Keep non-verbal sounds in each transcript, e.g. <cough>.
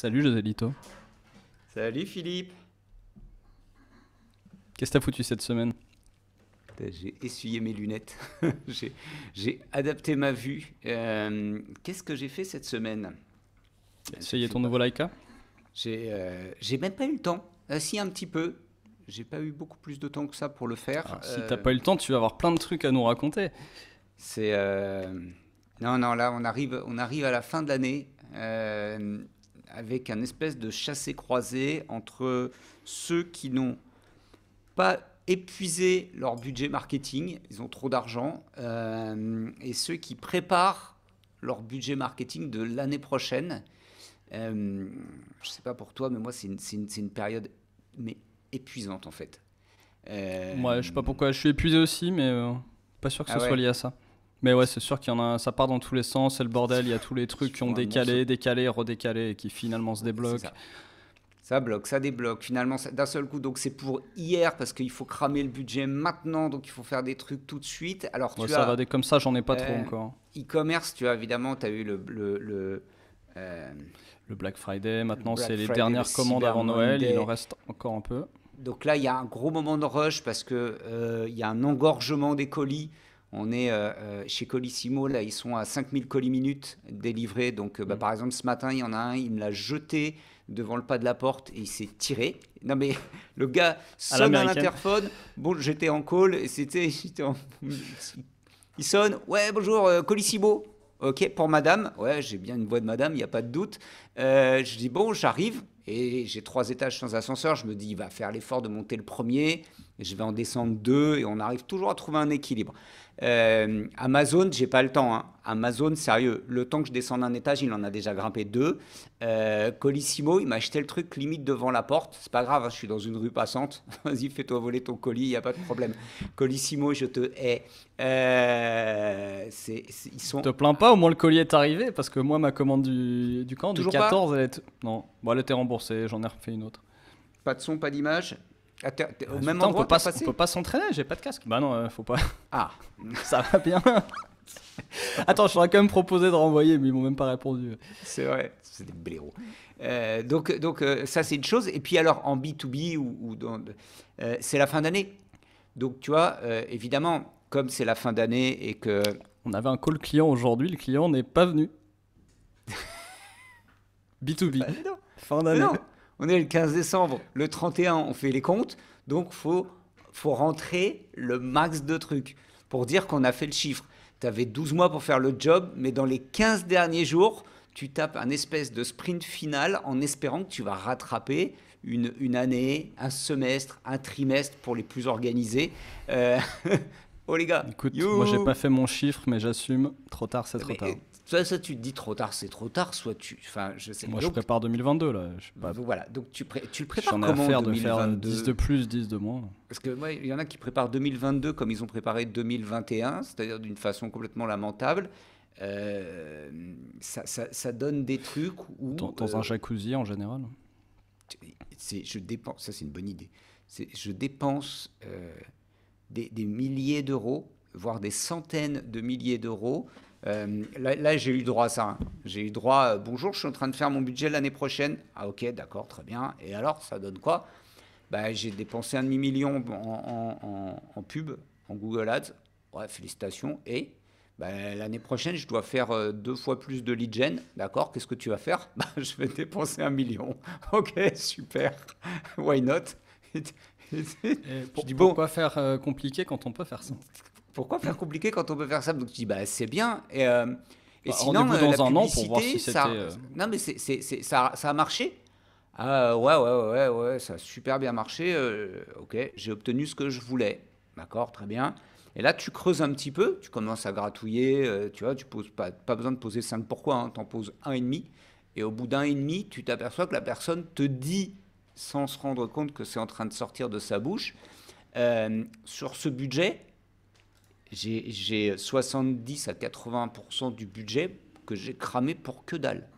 Salut José Lito. Salut Philippe. Qu'est-ce que t'as foutu cette semaine ben, J'ai essuyé mes lunettes. <laughs> j'ai adapté ma vue. Euh, qu'est-ce que j'ai fait cette semaine ben, Essayé ton nouveau Leica euh, J'ai même pas eu le temps. Euh, si, un petit peu. J'ai pas eu beaucoup plus de temps que ça pour le faire. Ah, si t'as pas eu le temps, tu vas avoir plein de trucs à nous raconter. C'est. Non, non, là, on arrive, on arrive à la fin de l'année avec un espèce de chassé-croisé entre ceux qui n'ont pas épuisé leur budget marketing, ils ont trop d'argent, euh, et ceux qui préparent leur budget marketing de l'année prochaine. Euh, je ne sais pas pour toi, mais moi, c'est une, une, période mais épuisante en fait. Moi, euh... je sais pas pourquoi, je suis épuisé aussi, mais euh, pas sûr que ce ah soit lié à ça. Mais ouais, c'est sûr qu'il y en a, ça part dans tous les sens, c'est le bordel, il y a tous les trucs qui ont décalé, décalé, redécalé et qui finalement se débloquent. Ça. bloque, ça débloque. Finalement, d'un seul coup, donc c'est pour hier parce qu'il faut cramer le budget maintenant, donc il faut faire des trucs tout de suite. Alors ouais, ça va des, comme ça, j'en ai pas trop euh, encore. E-commerce, tu as évidemment, tu as eu le, le, le euh, Black Friday, maintenant c'est les dernières commandes avant Noël, il en reste encore un peu. Donc là, il y a un gros moment de rush parce qu'il euh, y a un engorgement des colis. On est euh, euh, chez Colissimo, là, ils sont à 5000 colis minutes délivrés. Donc, euh, bah, mm. par exemple, ce matin, il y en a un, il me l'a jeté devant le pas de la porte et il s'est tiré. Non, mais <laughs> le gars sonne à l'interphone. Bon, j'étais en call, et c'était. <laughs> il sonne. Ouais, bonjour, Colissimo. Ok, pour madame. Ouais, j'ai bien une voix de madame, il n'y a pas de doute. je dis, bon, j'arrive. Et j'ai trois étages sans ascenseur. Je me dis, il va faire l'effort de monter le premier je vais en descendre deux et on arrive toujours à trouver un équilibre. Euh, Amazon, j'ai pas le temps. Hein. Amazon, sérieux, le temps que je descende un étage, il en a déjà grimpé deux. Euh, Colissimo, il m'a acheté le truc limite devant la porte. C'est pas grave, hein, je suis dans une rue passante. <laughs> Vas-y, fais-toi voler ton colis, il n'y a pas de problème. Colissimo, je te hais. Euh, c'est, ils sont... Te plains pas, au moins le colis est arrivé, parce que moi, ma commande du, camp, Toujours 14, elle est... Non, elle était remboursée, j'en ai refait une autre. Pas de son, pas d'image ah, bah, même on peut pas, on peut pas s'entraîner, j'ai pas de casque. Bah non, euh, faut pas. Ah, <laughs> ça va bien. <laughs> Attends, je t'aurais quand même proposé de renvoyer, mais ils m'ont même pas répondu. C'est vrai, c'est des blaireaux. Euh, donc, donc euh, ça, c'est une chose. Et puis, alors, en B2B, ou, ou c'est la fin d'année. Donc, tu vois, évidemment, comme c'est la fin d'année et que. On avait un call client aujourd'hui, le client n'est pas venu. B2B. <laughs> Bah, fin d'année. On est le 15 décembre. Le 31, on fait les comptes. Donc, faut faut rentrer le max de trucs pour dire qu'on a fait le chiffre. Tu avais 12 mois pour faire le job, mais dans les 15 derniers jours, tu tapes un espèce de sprint final en espérant que tu vas rattraper une, une année, un semestre, un trimestre pour les plus organisés. Euh, <laughs> oh les gars Écoute, moi j'ai pas fait mon chiffre, mais j'assume, trop tard c'est trop tard. Soit ça, tu te dis trop tard, c'est trop tard, soit tu. Enfin, je sais Moi, je prépare 2022, là. Je pas... Voilà, donc tu, pré... tu prépares comment, faire 2022. de faire 10 de plus, 10 de moins. Parce que, il y en a qui préparent 2022 comme ils ont préparé 2021, c'est-à-dire d'une façon complètement lamentable. Euh, ça, donne des trucs où. Dans, un euh, jacuzzi en général Je dépense, ça c'est une bonne idée. je dépense euh, des, des, milliers d'euros, voire des centaines de milliers d'euros euh, là, j'ai eu droit à ça. Hein. J'ai eu droit, euh, bonjour, je suis en train de faire mon budget l'année prochaine. Ah ok, d'accord, très bien. Et alors, ça donne quoi bah, J'ai dépensé un demi-million en, pub, en Google Ads. Ouais, félicitations. Et bah, l'année prochaine, je dois faire euh, deux fois plus de lead gen. D'accord, qu'est-ce que tu vas faire <laughs> bah, Je vais dépenser un million. <laughs> ok, super. Why not je dis pourquoi faire compliqué quand on peut faire simple pourquoi faire compliqué quand on peut faire ça Donc tu dis, bah c'est bien. Et, euh, bah, sinon, la euh, un euh, Non, mais c'est ça, ça, a marché. Ah, ouais, ouais, ouais, ouais, ça a super bien marché. ok, j'ai obtenu ce que je voulais. D'accord, très bien. Et là, tu creuses un petit peu, tu commences à gratouiller, tu vois, tu poses pas, pas besoin de poser 5 pourquoi, hein, tu en poses un et demi. Et au bout d'un et demi, tu t'aperçois que la personne te dit, sans se rendre compte que c'est en train de sortir de sa bouche, sur ce budget, j'ai 70 à 80% du budget que j'ai cramé pour que dalle.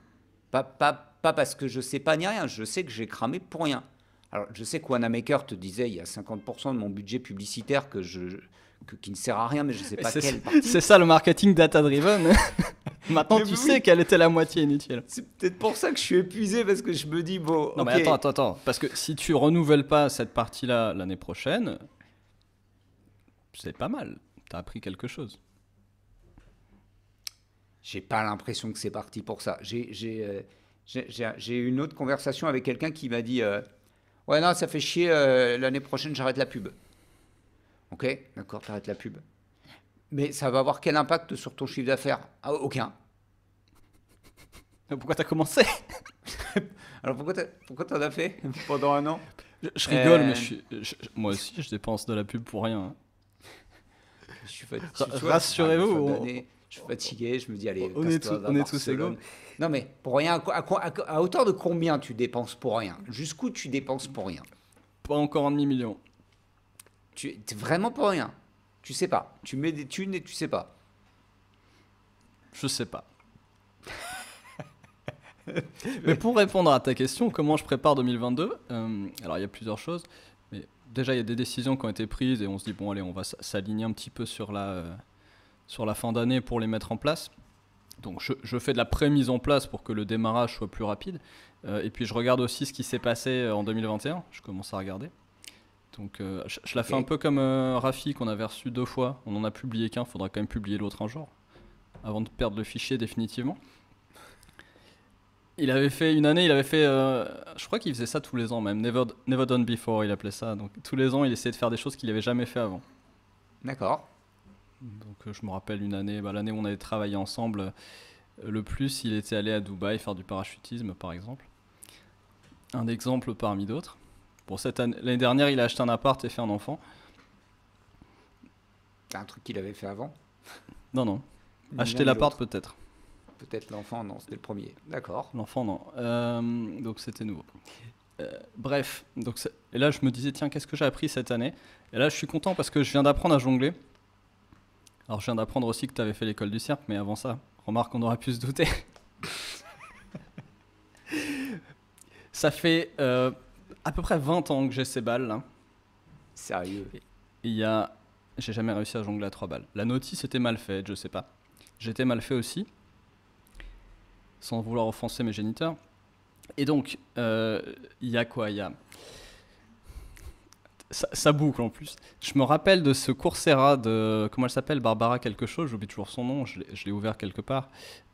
Pas, pas, pas parce que je sais pas ni rien, je sais que j'ai cramé pour rien. Alors, je sais Wanamaker te disait, il y a 50% de mon budget publicitaire que je, que, qui ne sert à rien, mais je ne sais pas quelle C'est ça le marketing data-driven. <laughs> Maintenant, tu sais qu'elle était la moitié inutile. C'est peut-être pour ça que je suis épuisé, parce que je me dis, bon... Non, mais attends, attends, attends. Parce que si tu renouvelles pas cette partie-là l'année prochaine, c'est pas mal. T'as appris quelque chose J'ai pas l'impression que c'est parti pour ça. J'ai euh, eu une autre conversation avec quelqu'un qui m'a dit euh, Ouais, non, ça fait chier, euh, l'année prochaine, j'arrête la pub. Ok, d'accord, t'arrêtes la pub. Mais ça va avoir quel impact sur ton chiffre d'affaires ah, Aucun. Pourquoi t'as commencé <laughs> Alors pourquoi t'en as, as fait pendant un an je, rigole, mais moi aussi, je dépense de la pub pour rien. Hein. Je suis fatigué. Rassurez-vous. Je suis fatigué, je me dis, allez, on est, on est tous égaux. Non, mais pour rien, à, à, hauteur de combien tu dépenses pour rien Jusqu'où tu dépenses pour rien Pas encore un demi-million. Tu es vraiment pour rien Tu sais pas. Tu mets des thunes et tu sais pas. Je sais pas. <laughs> Mais pour répondre à ta question, comment je prépare 2022 euh, Alors, il y a plusieurs choses déjà, il y a des décisions qui ont été prises et on se dit, bon, allez, on va s'aligner un petit peu sur la, euh, sur la fin d'année pour les mettre en place. Donc, je, je fais de la pré-mise en place pour que le démarrage soit plus rapide. Euh, et puis, je regarde aussi ce qui s'est passé euh, en 2021. Je commence à regarder. Donc, je, la fais un peu comme Rafi qu'on avait reçu deux fois. On en a publié qu'un, Il faudra quand même publier l'autre un jour avant de perdre le fichier définitivement. Il avait fait une année, il avait fait. Euh, je crois qu'il faisait ça tous les ans même. Never, never done before, il appelait ça. Donc tous les ans, il essayait de faire des choses qu'il n'avait jamais fait avant. D'accord. Donc euh, je me rappelle une année, bah, l'année où on avait travaillé ensemble. Euh, le plus, il était allé à Dubaï faire du parachutisme, par exemple. Un exemple parmi d'autres. Pour cette année, l'année dernière, il a acheté un appart et fait un enfant. Un truc qu'il avait fait avant Non, non. Acheter l'appart peut-être peut-être l'enfant, non, c'était le premier. D'accord. L'enfant, non. Euh, donc c'était nouveau. Euh, bref, donc et là je me disais, tiens, qu'est-ce que j'ai appris cette année Et là je suis content parce que je viens d'apprendre à jongler. Alors je viens d'apprendre aussi que tu avais fait l'école du cirque, mais avant ça, remarque, on aurait pu se douter. <laughs> ça fait euh, à peu près 20 ans que j'ai ces balles là. Sérieux Il y a. J'ai jamais réussi à jongler à 3 balles. La notice était mal faite, je sais pas. J'étais mal fait aussi sans vouloir offenser mes géniteurs. Et donc, euh, il y a quoi Il y a. Ça, boucle en plus. Je me rappelle de ce Coursera de. Comment elle s'appelle Barbara quelque chose, j'oublie toujours son nom, je l'ai ouvert quelque part.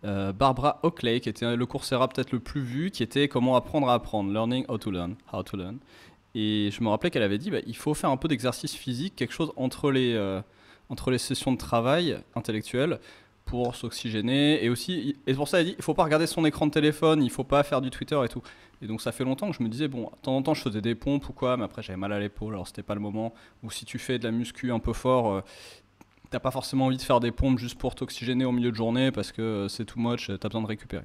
Euh, Barbara Oakley, qui était le Coursera peut-être le plus vu, qui était Comment apprendre à apprendre, Learning How to Learn. How to learn. Et je me rappelais qu'elle avait dit bah, il faut faire un peu d'exercice physique, quelque chose entre les, euh, entre les sessions de travail intellectuel pour s'oxygéner. Et aussi, et pour ça, il dit, il faut pas regarder son écran de téléphone, il faut pas faire du Twitter et tout. Et donc, ça fait longtemps que je me disais, bon, de temps en temps, je faisais des pompes ou quoi, mais après, j'avais mal à l'épaule, alors c'était pas le moment. Ou si tu fais de la muscu un peu fort, euh, t'as pas forcément envie de faire des pompes juste pour t'oxygéner au milieu de journée parce que euh, c'est too much, t'as besoin de récupérer.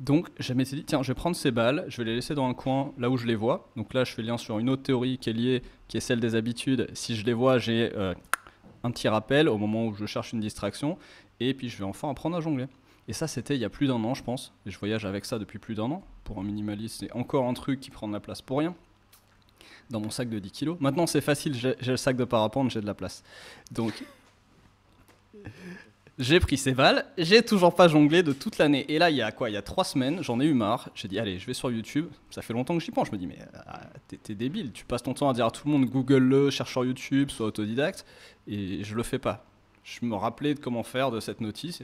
Donc, je m'étais dit, tiens, je vais prendre ces balles, je vais les laisser dans un coin là où je les vois. Donc là, je fais lien sur une autre théorie qui est liée, qui est celle des habitudes. Si je les vois, j'ai euh, un petit rappel au moment où je cherche une distraction, et puis je vais enfin apprendre à jongler. Et ça, c'était il y a plus d'un an, je pense. Et je voyage avec ça depuis plus d'un an. Pour un minimaliste, c'est encore un truc qui prend de la place pour rien. Dans mon sac de 10 kilos. Maintenant, c'est facile, j'ai le sac de parapente, j'ai de la place. Donc. J'ai pris ces balles, j'ai toujours pas jonglé de toute l'année. Et là, il y a quoi Il y a trois semaines, j'en ai eu marre. J'ai dit, allez, je vais sur YouTube. Ça fait longtemps que j'y pense. Je me dis, mais ah, t'es débile. Tu passes ton temps à dire à tout le monde, Google-le, cherche sur YouTube, sois autodidacte. Et je le fais pas. Je me rappelais de comment faire de cette notice.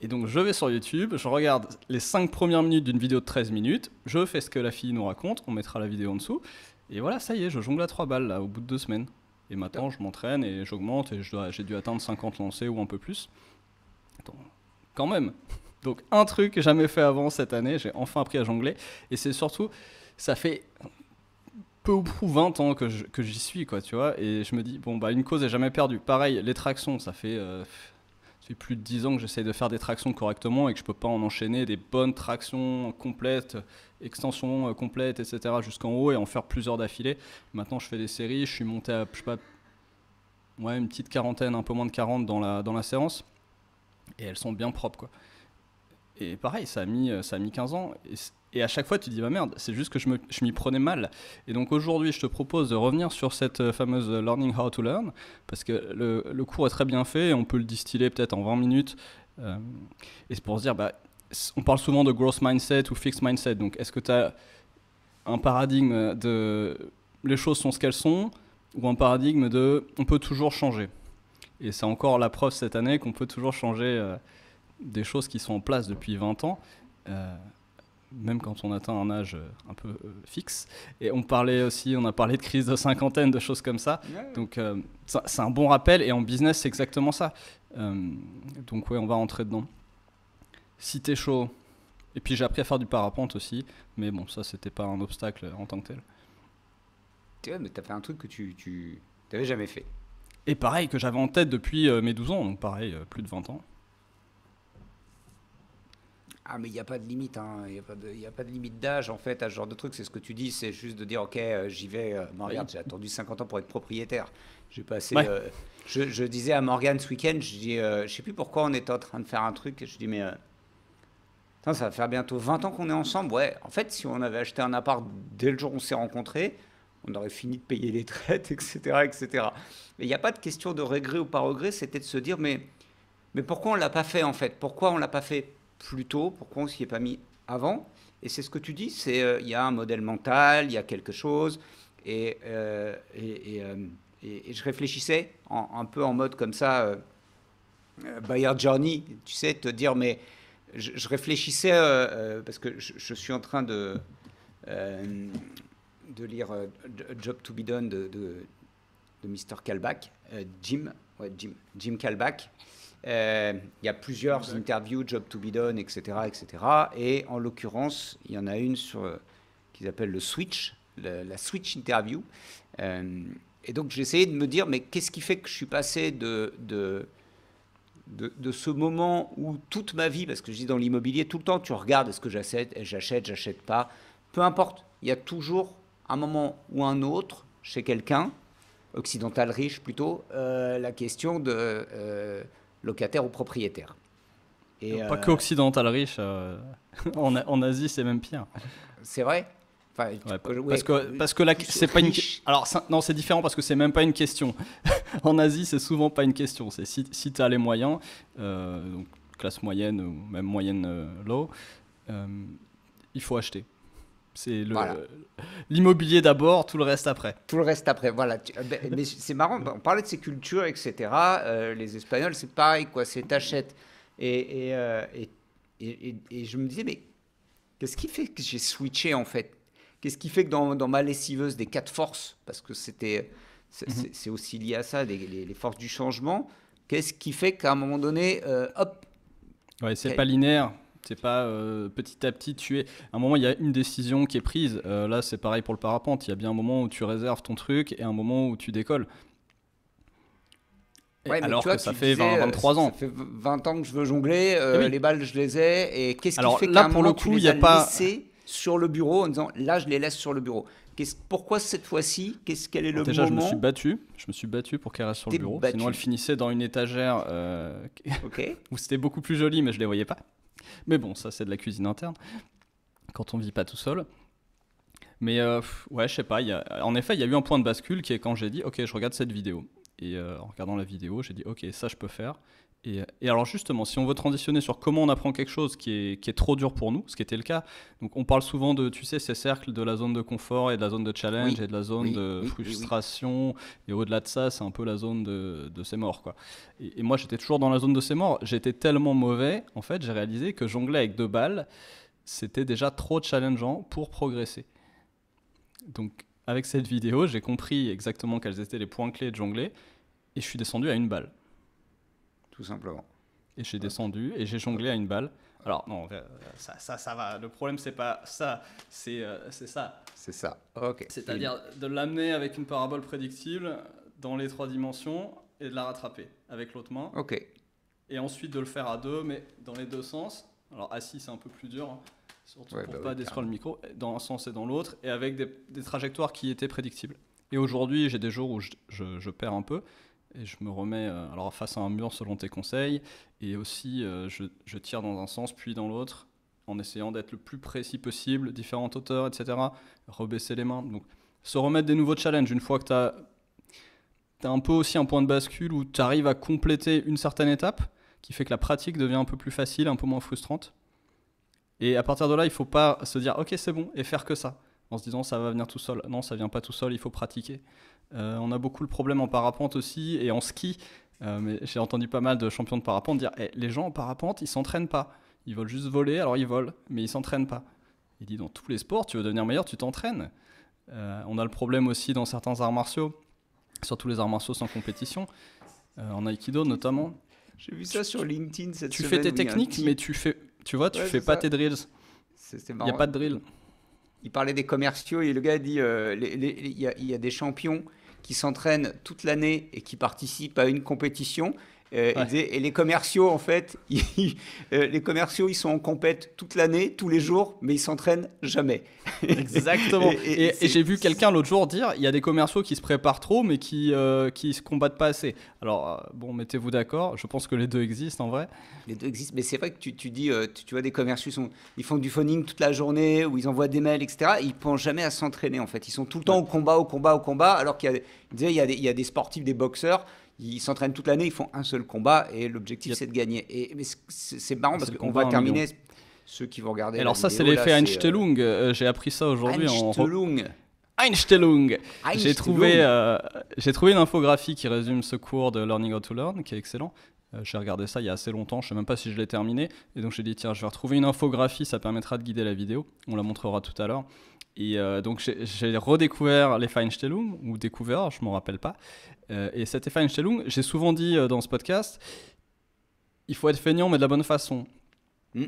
Et donc, je vais sur YouTube, je regarde les cinq premières minutes d'une vidéo de 13 minutes. Je fais ce que la fille nous raconte. On mettra la vidéo en dessous. Et voilà, ça y est, je jongle à trois balles là, au bout de deux semaines. Et maintenant, je m'entraîne et j'augmente et j'ai dû atteindre 50 lancers ou un peu plus. quand même. <laughs> Donc un truc que jamais fait avant cette année, j'ai enfin appris à jongler. Et c'est surtout, ça fait peu ou prou 20 ans que j'y suis, quoi, tu vois. Et je me dis, bon, bah une cause est jamais perdue. Pareil, les tractions, ça fait... Euh, fait plus de 10 ans que j'essaye de faire des tractions correctement et que je peux pas en enchaîner des bonnes tractions complètes, extensions euh, complètes, etc. jusqu'en haut et en faire plusieurs d'affilée. Maintenant, je fais des séries, je suis monté à, je sais pas, ouais, une petite quarantaine, un peu moins de 40 dans la, dans la séance. Et elles sont bien propres, quoi. Et pareil, ça a mis, euh, ça a mis 15 ans. Et, à chaque fois, tu te dis, bah merde, c'est juste que je, me, je m'y prenais mal. Et donc aujourd'hui, je te propose de revenir sur cette euh, fameuse euh, Learning How to Learn, parce que le, cours est très bien fait, on peut le distiller peut-être en 20 minutes. et c'est pour se dire, bah, on parle souvent de growth mindset ou fixed mindset. Donc est-ce que tu as un paradigme de les choses sont ce qu'elles sont, ou un paradigme de on peut toujours changer Et c'est encore la preuve cette année qu'on peut toujours changer des choses qui sont en place depuis 20 ans, euh, même quand on atteint un âge euh, un peu euh, fixe. Et on parlait aussi, on a parlé de crise de cinquantaine, de choses comme ça. Donc c'est un bon rappel, et en business, c'est exactement ça. donc ouais, on va rentrer dedans. Si t'es chaud, et puis j'ai appris à faire du parapente aussi, mais bon, ça, c'était pas un obstacle en tant que tel. Tu vois, mais t'as fait un truc que tu, tu jamais fait. Et pareil, que j'avais en tête depuis mes 12 ans, donc pareil, plus de 20 ans. Ah, mais il n'y a pas de limite, hein. il n'y a, pas de limite d'âge, en fait, à ce genre de truc. C'est ce que tu dis, c'est juste de dire, OK, euh, j'y vais. Euh, regarde, j'ai attendu 50 ans pour être propriétaire. J'ai passé. Euh, je, disais à Morgane ce week-end, je dis, je sais plus pourquoi on est en train de faire un truc. Je dis, mais. ça va faire bientôt 20 ans qu'on est ensemble. Ouais, en fait, si on avait acheté un appart dès le jour où on s'est rencontrés, on aurait fini de payer les traites, etc. <laughs> etc. Mais il n'y a pas de question de regret ou pas regret, c'était de se dire, mais, mais pourquoi on ne l'a pas fait, en fait Pourquoi on ne l'a pas fait Plutôt, pourquoi on s'y est pas mis avant Et c'est ce que tu dis, c'est euh, il y a un modèle mental, il y a quelque chose, et, euh, euh, je réfléchissais un peu en mode comme ça, Bayard Journey, tu sais, te dire, mais je, réfléchissais, parce que je, suis en train de, de lire Job to be Done de, Mr. Kalbach, Jim, Jim, Jim Kalbach. Euh, il y a plusieurs interviews, job to be done, etc. etc. et en l'occurrence, il y en a une sur euh, qu'ils appellent le switch, la switch interview. Euh, et donc j'ai essayé de me dire, mais qu'est-ce qui fait que je suis passé de, de, de, ce moment où toute ma vie, parce que je dis dans l'immobilier, tout le temps tu regardes est-ce que j'achète, j'achète, j'achète pas, peu importe, il y a toujours un moment ou un autre chez quelqu'un, occidental riche plutôt, la question de locataire ou propriétaire. Et, pas euh, qu'occidental riche, euh, <laughs> en, en, Asie c'est même pire. C'est vrai parce, que, parce que là c'est pas une. Alors, non, c'est différent parce que c'est même pas une question. <laughs> en Asie, c'est souvent pas une question. C'est si, si tu as les moyens, euh, donc classe moyenne ou même moyenne low, il faut acheter. C'est l'immobilier d'abord, tout le reste après. Tout le reste après, voilà. Euh, ben, mais c'est marrant, on parlait de ces cultures, etc. Euh, les Espagnols, c'est pareil, quoi, c'est tachette. Euh, et et, et, et, je me disais, mais qu'est-ce qui fait que j'ai switché en fait Qu'est-ce qui fait que dans, dans, ma lessiveuse des quatre forces, parce que c'était c'est mhm. aussi lié à ça, les, les, forces du changement, qu'est-ce qui fait qu'à un moment donné, hop Ouais, c'est pas linéaire. C'est pas euh, petit à petit es. À un moment, il y a une décision qui est prise. Euh, là, c'est pareil pour le parapente. Il y a bien un moment où tu réserves ton truc et un moment où tu décolles. alors que ça fait 20, 23 euh, ans. Ça fait 20 ans que je veux jongler, eh les balles je les ai, et qu'est-ce qui fait qu'à un pour le coup, il a pas sur le bureau en disant là je les laisse sur le bureau Pourquoi cette fois-ci Qu'est-ce qu'elle est, le déjà, je me suis battu, je me suis battu pour qu'elle reste sur le bureau, sinon elle finissait dans une étagère <laughs> où c'était beaucoup plus joli mais je ne les voyais pas. Mais bon, ça, c'est de la cuisine interne quand on ne vit pas tout seul. Mais euh, ouais, je sais pas. en effet, il y a eu un point de bascule qui est quand j'ai dit, ok, je regarde cette vidéo. Et euh, en regardant la vidéo, j'ai dit, ok, ça je peux faire. Et, alors justement, si on veut transitionner sur comment on apprend quelque chose qui est, qui est, trop dur pour nous, ce qui était le cas, donc on parle souvent de, tu sais, ces cercles de la zone de confort et de la zone de challenge et de la zone de frustration, et au-delà de ça, c'est un peu la zone de, ces morts. Quoi. Et, et moi, j'étais toujours dans la zone de ces morts. J'étais tellement mauvais, en fait, j'ai réalisé que jongler avec deux balles, c'était déjà trop challengeant pour progresser. Donc avec cette vidéo, j'ai compris exactement quels étaient les points clés de jongler, et je suis descendu à une balle tout simplement. Et j'ai descendu et j'ai jonglé à une balle. Alors non, euh, ça, ça, ça va. Le problème c'est pas ça, c'est euh, c'est ça. C'est ça. Ok. C'est-à-dire de l'amener avec une parabole prédictible dans les trois dimensions et de la rattraper avec l'autre main. Ok. Et ensuite de le faire à deux, mais dans les deux sens. Alors assis c'est un peu plus dur, hein, surtout pour bah pas détruire le micro, dans un sens et dans l'autre, et avec des, des trajectoires qui étaient prédictibles. Et aujourd'hui j'ai des jours où je, je, je perds un peu, et je me remets euh, alors face à un mur selon tes conseils, et aussi euh, je, tire dans un sens puis dans l'autre, en essayant d'être le plus précis possible, différentes hauteurs, etc. Rebaisser les mains. Donc, se remettre des nouveaux challenges une fois que tu as, un peu aussi un point de bascule où tu arrives à compléter une certaine étape, qui fait que la pratique devient un peu plus facile, un peu moins frustrante. Et à partir de là, il ne faut pas se dire ok c'est bon et faire que ça en se disant ça va venir tout seul. Non, ça vient pas tout seul, il faut pratiquer. Euh, on a beaucoup le problème en parapente aussi et en ski. Euh, mais j'ai entendu pas mal de champions de parapente dire eh, les gens en parapente, ils s'entraînent pas. Ils veulent juste voler, alors ils volent, mais ils s'entraînent pas. Il dit dans tous les sports, tu veux devenir meilleur, tu t'entraînes. Euh, on a le problème aussi dans certains arts martiaux, surtout les arts martiaux sans compétition, en aikido notamment. J'ai vu ça sur LinkedIn cette tu semaine. Tu fais tes techniques, mais tu fais, tu vois, tu fais pas tes drills. Il n'y a pas de drill il parlait des commerciaux et le gars dit euh, il y, a des champions qui s'entraînent toute l'année et qui participent à une compétition euh, et, les commerciaux, en fait, <laughs> ils, euh, les commerciaux, ils sont en compète toute l'année, tous les jours, mais ils s'entraînent jamais. <laughs> Exactement. et, j'ai vu quelqu'un l'autre jour dire, il y a des commerciaux qui se préparent trop, mais qui ne euh, se combattent pas assez. Alors bon, mettez-vous d'accord. Je pense que les deux existent en vrai. Les deux existent, mais c'est vrai que tu, tu dis, tu, vois, des commerciaux ils font du phoning toute la journée, ou ils envoient des mails, etc. Ils pensent jamais à s'entraîner en fait. Ils sont tout le temps au combat, au combat, au combat, alors qu'il y y a des sportifs, des boxeurs ils s'entraînent toute l'année, ils font un seul combat et l'objectif c'est de gagner. Et c'est marrant parce qu'on va terminer. Ceux qui vont regarder. Alors, ça, c'est l'effet Einstellung. Euh, euh, j'ai appris ça aujourd'hui en. Einstellung. Einstellung. J'ai trouvé, euh, j'ai trouvé une infographie qui résume ce cours de Learning How to Learn, qui est excellent. j'ai regardé ça il y a assez longtemps, je ne sais même pas si je l'ai terminé. Et donc j'ai dit, tiens, je vais retrouver une infographie, ça permettra de guider la vidéo. On la montrera tout à l'heure. Et euh, donc j'ai redécouvert les Feinstellung, ou découvert, je m'en rappelle pas. Euh, et cette Feinstellung, j'ai souvent dit euh, dans ce podcast, il faut être feignant mais de la bonne façon. Hmm.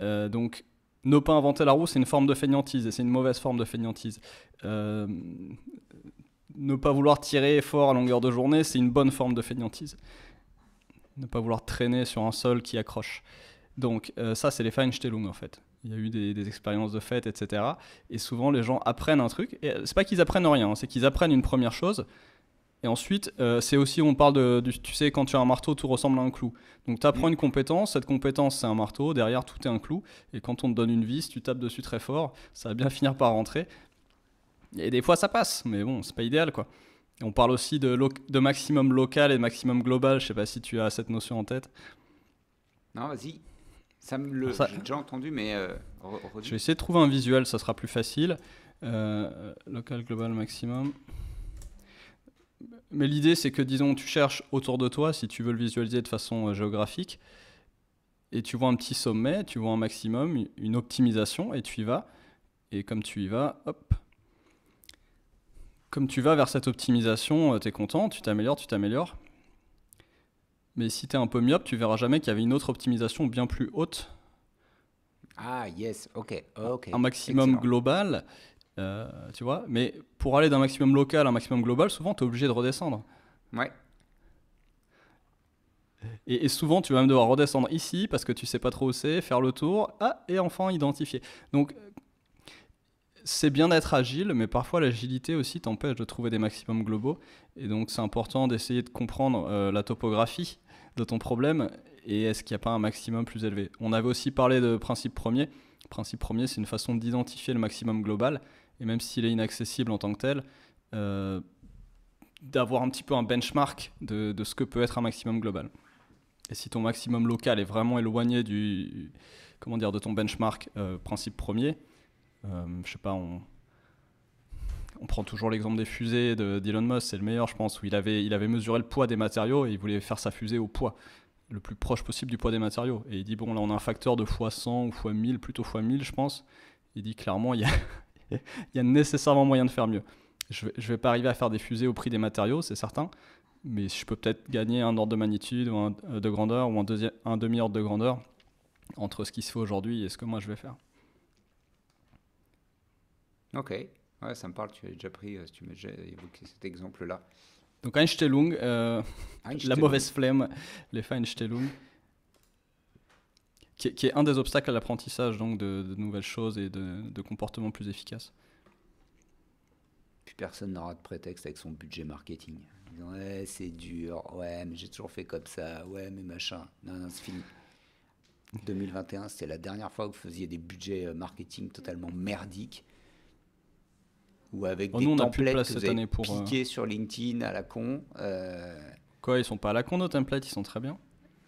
Euh, donc ne pas inventer la roue, c'est une forme de feignantise, et c'est une mauvaise forme de feignantise. ne pas vouloir tirer fort à longueur de journée, c'est une bonne forme de feignantise ne pas vouloir traîner sur un sol qui accroche. Donc ça, c'est les Feinstellung en fait il y a eu des, expériences de fête, etc. Et souvent, les gens apprennent un truc. Et c'est pas qu'ils apprennent rien, hein, c'est qu'ils apprennent une première chose. Et ensuite, euh, c'est aussi, on parle de, tu sais, quand tu as un marteau, tout ressemble à un clou. Donc, tu apprends une compétence, cette compétence, c'est un marteau, derrière, tout est un clou. Et quand on te donne une vis, tu tapes dessus très fort, ça va bien <laughs> finir par rentrer. Et des fois, ça passe, mais bon, c'est pas idéal, quoi. on parle aussi de, de maximum local et maximum global. Je sais pas si tu as cette notion en tête. Non, vas-y. Ça me le, j'ai déjà entendu, mais. Euh, je vais essayer de trouver un visuel, ça sera plus facile. Euh, local, global, maximum. Mais l'idée, c'est que, disons, tu cherches autour de toi, si tu veux le visualiser de façon euh, géographique, et tu vois un petit sommet, tu vois un maximum, une optimisation, et tu y vas. Et comme tu y vas, hop. Comme tu vas vers cette optimisation, tu es content, tu t'améliores, tu t'améliores. Mais si tu es un peu myope, tu verras jamais qu'il y avait une autre optimisation bien plus haute. Ah, yes, ok. Un maximum global, euh, tu vois. Mais pour aller d'un maximum local à un maximum global, souvent, tu es obligé de redescendre. Ouais. Et, souvent, tu vas même devoir redescendre ici parce que tu sais pas trop où c'est, faire le tour, ah, et enfin identifier. Donc, c'est bien d'être agile, mais parfois l'agilité aussi t'empêche de trouver des maximums globaux. Et donc, c'est important d'essayer de comprendre euh, la topographie de ton problème et est-ce qu'il n'y a pas un maximum plus élevé On avait aussi parlé de principe premier. principe premier, c'est une façon d'identifier le maximum global et même s'il est inaccessible en tant que tel, euh, d'avoir un petit peu un benchmark de, ce que peut être un maximum global. Et si ton maximum local est vraiment éloigné du, comment dire, de ton benchmark euh, principe premier, je euh, ne je sais pas, on, on prend toujours l'exemple des fusées de d'Elon Musk, c'est le meilleur, je pense, où il avait, mesuré le poids des matériaux et il voulait faire sa fusée au poids le plus proche possible du poids des matériaux. Et il dit, bon, là, on a un facteur de x100 ou x1000, plutôt x1000, je pense. Il dit clairement, <laughs> il y a, nécessairement moyen de faire mieux. Je ne vais, pas arriver à faire des fusées au prix des matériaux, c'est certain, mais je peux peut-être gagner un ordre de magnitude ou euh, de grandeur ou un, un demi-ordre de grandeur entre ce qui se fait aujourd'hui et ce que moi je vais faire. Ok. Ouais, ça me parle, tu as déjà pris, euh, tu évoqué cet exemple-là. Donc Einstellung, euh, la mauvaise flemme, l'effet Einstein, qui, est, qui est un des obstacles à l'apprentissage donc de, nouvelles choses et de, de comportements plus efficaces. Puis personne n'aura de prétexte avec son budget marketing. Ouais, c'est dur, ouais, mais j'ai toujours fait comme ça, ouais, mais machin. Non, non, c'est fini. 2021, <laughs> c'était la dernière fois que vous faisiez des budgets euh, marketing totalement merdiques ou avec oh, des templates de que vous pour, euh, piqués sur LinkedIn à la con. Euh. Quoi, ils sont pas à la con nos templates, ils sont très bien.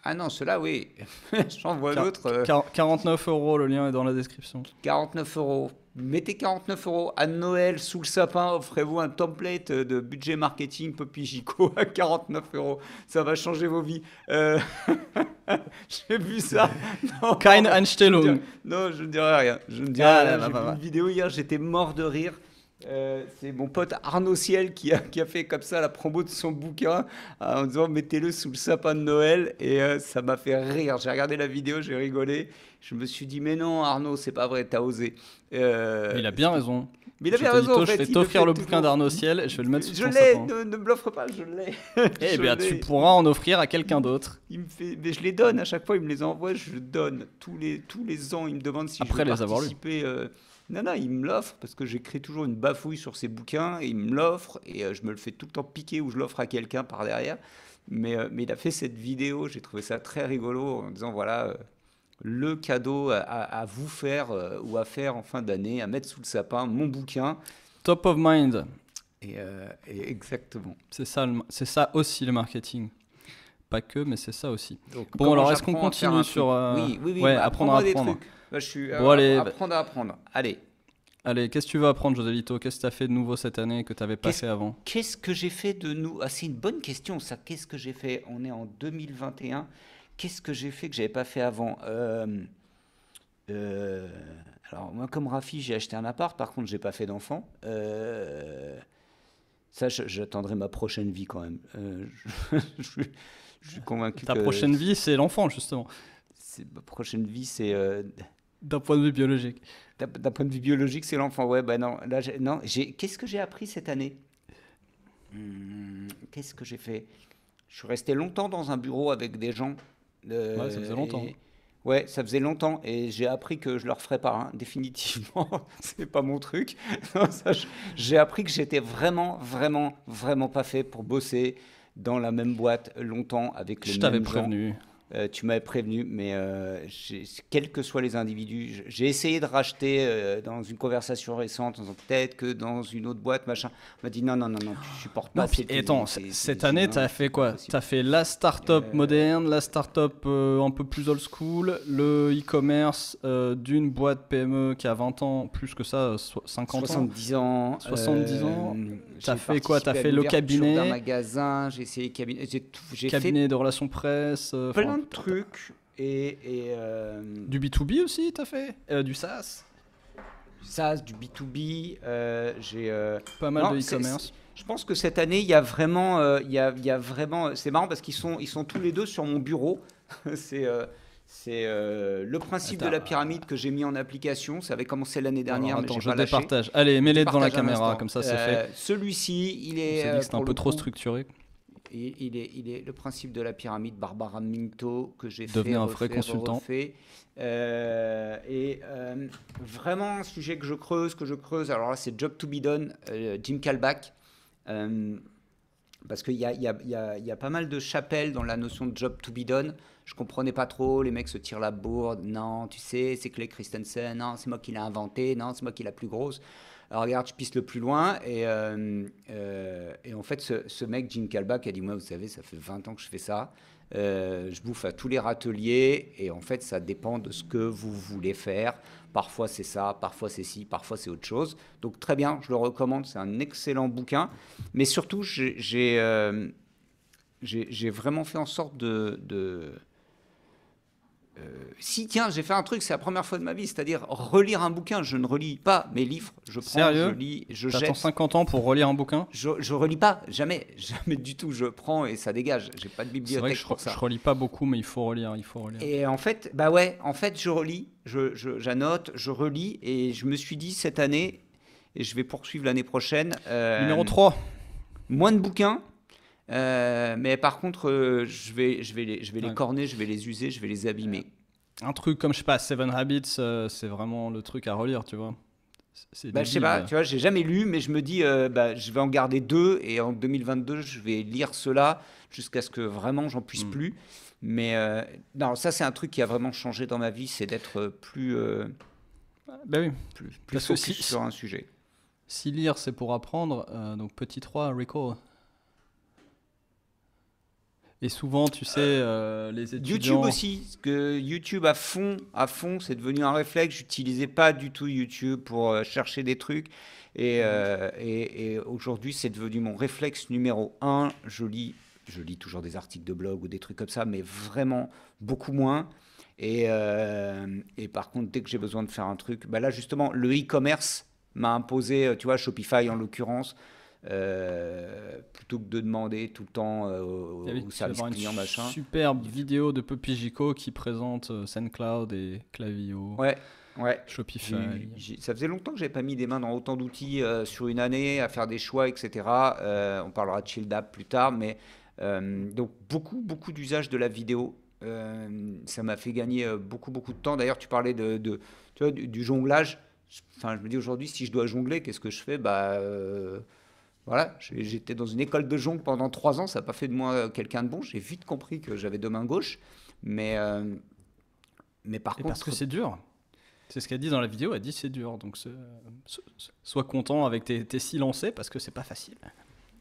Ah non, ceux-là, oui. <laughs> J'en vois d'autres. 49 euh. euros, le lien est dans la description. 49 euros. Mettez 49 euros. À Noël, sous le sapin, offrez-vous un template de budget marketing Popigico à 49 euros. Ça va changer vos vies. Euh... <laughs> J'ai vu ça. Keine Einstellung. Non, je ne dirai rien. Je ne dirais ah rien. J'ai vu une vidéo hier, j'étais mort de rire. Euh, c'est mon pote Arnaud Ciel qui a, fait comme ça la promo de son bouquin euh, en disant mettez-le sous le sapin de Noël et euh, ça m'a fait rire. J'ai regardé la vidéo, j'ai rigolé. Je me suis dit mais non Arnaud, c'est pas vrai, t'as osé. il a bien raison. Mais il a bien raison. en fait, je vais t'offrir le, bouquin d'Arnaud Ciel et je vais le mettre sous je ton sapin. Ne, ne me l'offre pas, je l'ai. <laughs> eh bien, tu pourras en offrir à quelqu'un d'autre. Il fait, mais je les donne à chaque fois, il me les envoie, je donne tous les tous les ans, il me demande si je veux participer. Non, non, il me l'offre parce que j'écris toujours une bafouille sur ses bouquins et il me l'offre et euh, je me le fais tout le temps piquer ou je l'offre à quelqu'un par derrière. Mais, euh, mais, il a fait cette vidéo, j'ai trouvé ça très rigolo en disant voilà euh, le cadeau à, vous faire ou à faire en fin d'année, à mettre sous le sapin, mon bouquin. Top of mind. Et, exactement. C'est ça, c'est ça aussi le marketing pas que, mais c'est ça aussi. bon, alors est-ce qu'on continue sur. Oui, oui, oui, bah, apprendre à apprendre. Des trucs. Bah, je suis à euh, allez, apprendre à apprendre. Allez. Allez, qu'est-ce que tu veux apprendre, José Vito Qu'est-ce que tu as fait de nouveau cette année que tu avais passé avant Qu'est-ce que j'ai fait de nouveau ah, C'est une bonne question, ça. Qu'est-ce que j'ai fait On est en 2021. Qu'est-ce que j'ai fait que j'avais pas fait avant euh, euh, Alors, moi, comme Rafi, j'ai acheté un appart. Par contre, j'ai pas fait d'enfant. Ça, j'attendrai ma prochaine vie quand même. <laughs> Je... suis convaincu Ta prochaine vie, c'est l'enfant, justement. Ma prochaine vie, c'est d'un point de vue biologique. D'un point de vue biologique, c'est l'enfant. Ouais, ben non. Là, non. Qu'est-ce que j'ai appris cette année hmm, Qu'est-ce que j'ai fait Je suis resté longtemps dans un bureau avec des gens. Euh, ouais, ça faisait longtemps. Ouais, ça faisait longtemps et j'ai appris que je leur ferais pas, hein, définitivement. <laughs> c'est pas mon truc. <laughs> j'ai appris que j'étais vraiment, vraiment, vraiment pas fait pour bosser dans la même boîte longtemps avec les mêmes gens. Je t'avais prévenu. Euh, tu m'avais prévenu, mais euh, quels que soient les individus, j'ai essayé de racheter euh, dans une conversation récente, peut-être que dans une autre boîte, machin. On m'a dit non, non, non, non, tu supportes pas. et attends, cette année, tu as fait quoi Tu as fait la start-up moderne, la start-up un peu plus old school, le e-commerce d'une boîte PME qui a 20 ans, plus que ça, 50 70 ans. 70 ans. Tu as fait quoi Tu as fait le cabinet. d'un magasin, j'ai essayé cabinet. J'ai cabinet de relations presse de trucs. Et, euh, Du B2B aussi, tu as fait euh, Du SaaS SaaS, du B2B. Euh, j'ai Pas mal de e-commerce. Je pense que cette année, il y a vraiment. il y a, vraiment... C'est marrant parce qu'ils sont, ils sont tous les deux sur mon bureau. <laughs> c'est. C'est le principe de la pyramide que j'ai mis en application. Ça avait commencé l'année dernière. attends, mais je pas départage. Allez, mets-les devant la caméra, comme ça c'est fait. Celui-ci, il est. C'est un peu trop structuré. Il, est, le principe de la pyramide Barbara Minto que j'ai fait. Devenez un vrai consultant. Euh, et euh, vraiment un sujet que je creuse, que je creuse. Alors là, c'est Job to be done, euh, Jim Kalbach. parce qu'il y, y, y a, pas mal de chapelles dans la notion de job to be done. Je comprenais pas trop, les mecs se tirent la bourde. Non, tu sais, c'est Clay Christensen. Non, c'est moi qui l'ai inventé. Non, c'est moi qui la plus grosse. Alors regarde, je pisse le plus loin. Et, euh, euh, et en fait, ce, ce, mec, Jim Kalbach, a dit Moi, vous savez, ça fait 20 ans que je fais ça. Euh, je bouffe à tous les râteliers. Et en fait, ça dépend de ce que vous voulez faire. Parfois, c'est ça, parfois, c'est ci, parfois, c'est autre chose. Donc, très bien, je le recommande. C'est un excellent bouquin. Mais surtout, j'ai vraiment fait en sorte de euh, si, tiens, j'ai fait un truc, c'est la première fois de ma vie, c'est-à-dire relire un bouquin. Je ne relis pas mes livres, je prends, je lis, je jette. 50 ans pour relire un bouquin je, je relis pas, jamais, <laughs> jamais du tout. Je prends et ça dégage. J'ai pas de bibliothèque vrai que je, ne Je relis pas beaucoup, mais il faut relire, il faut relire. Et en fait, bah ouais, en fait, je relis, j'annote, je, relis, et je me suis dit cette année, et je vais poursuivre l'année prochaine. Euh, Numéro 3 Moins de bouquins, euh, mais par contre, euh, je vais, je vais, les, je vais les corner, je vais les user, je vais les abîmer. Un truc comme, je sais pas, Seven Habits, euh, c'est vraiment le truc à relire, tu vois. C'est bah, je sais pas, tu vois, j'ai jamais lu, mais je me dis, bah, je vais en garder deux, et en 2022, je vais lire cela jusqu'à ce que vraiment j'en puisse hmm. plus. Mais non, ça, c'est un truc qui a vraiment changé dans ma vie, c'est d'être plus. Ah, bah oui. Plus, plus focus sur un sujet. Si lire, c'est pour apprendre, donc petit 3, recall et souvent, tu sais, euh, euh, les étudiants... YouTube aussi, que YouTube à fond, à fond, c'est devenu un réflexe. J'utilisais pas du tout YouTube pour euh, chercher des trucs. Mhm. Et, et, aujourd'hui, c'est devenu mon réflexe numéro un. Je lis, je lis toujours des articles de blog ou des trucs comme ça, mais vraiment beaucoup moins. Et, et par contre, dès que j'ai besoin de faire un truc, bah là, justement, le e-commerce m'a imposé, tu vois, Shopify en l'occurrence, euh, plutôt que de demander tout le temps euh, au, machin. Superbe vidéo de Poppy qui présente euh, suncloud et Clavio. Ouais. Ouais. Shopify. ça faisait longtemps que j'avais pas mis des mains dans autant d'outils euh, sur une année à faire des choix, etc. on parlera de Shield plus tard, mais donc beaucoup beaucoup d'usage de la vidéo. ça m'a fait gagner beaucoup beaucoup de temps. D'ailleurs, tu parlais de, du, jonglage. Enfin, je me dis aujourd'hui, si je dois jongler, qu'est-ce que je fais Bah voilà, j'étais dans une école de jongle pendant trois ans, ça n'a pas fait de moi euh, quelqu'un de bon. J'ai vite compris que j'avais deux mains gauches, mais, euh, mais par contre. Parce que c'est dur. C'est ce qu'elle dit dans la vidéo, elle dit c'est dur. Donc, sois content avec tes, tes silencés parce que c'est pas facile.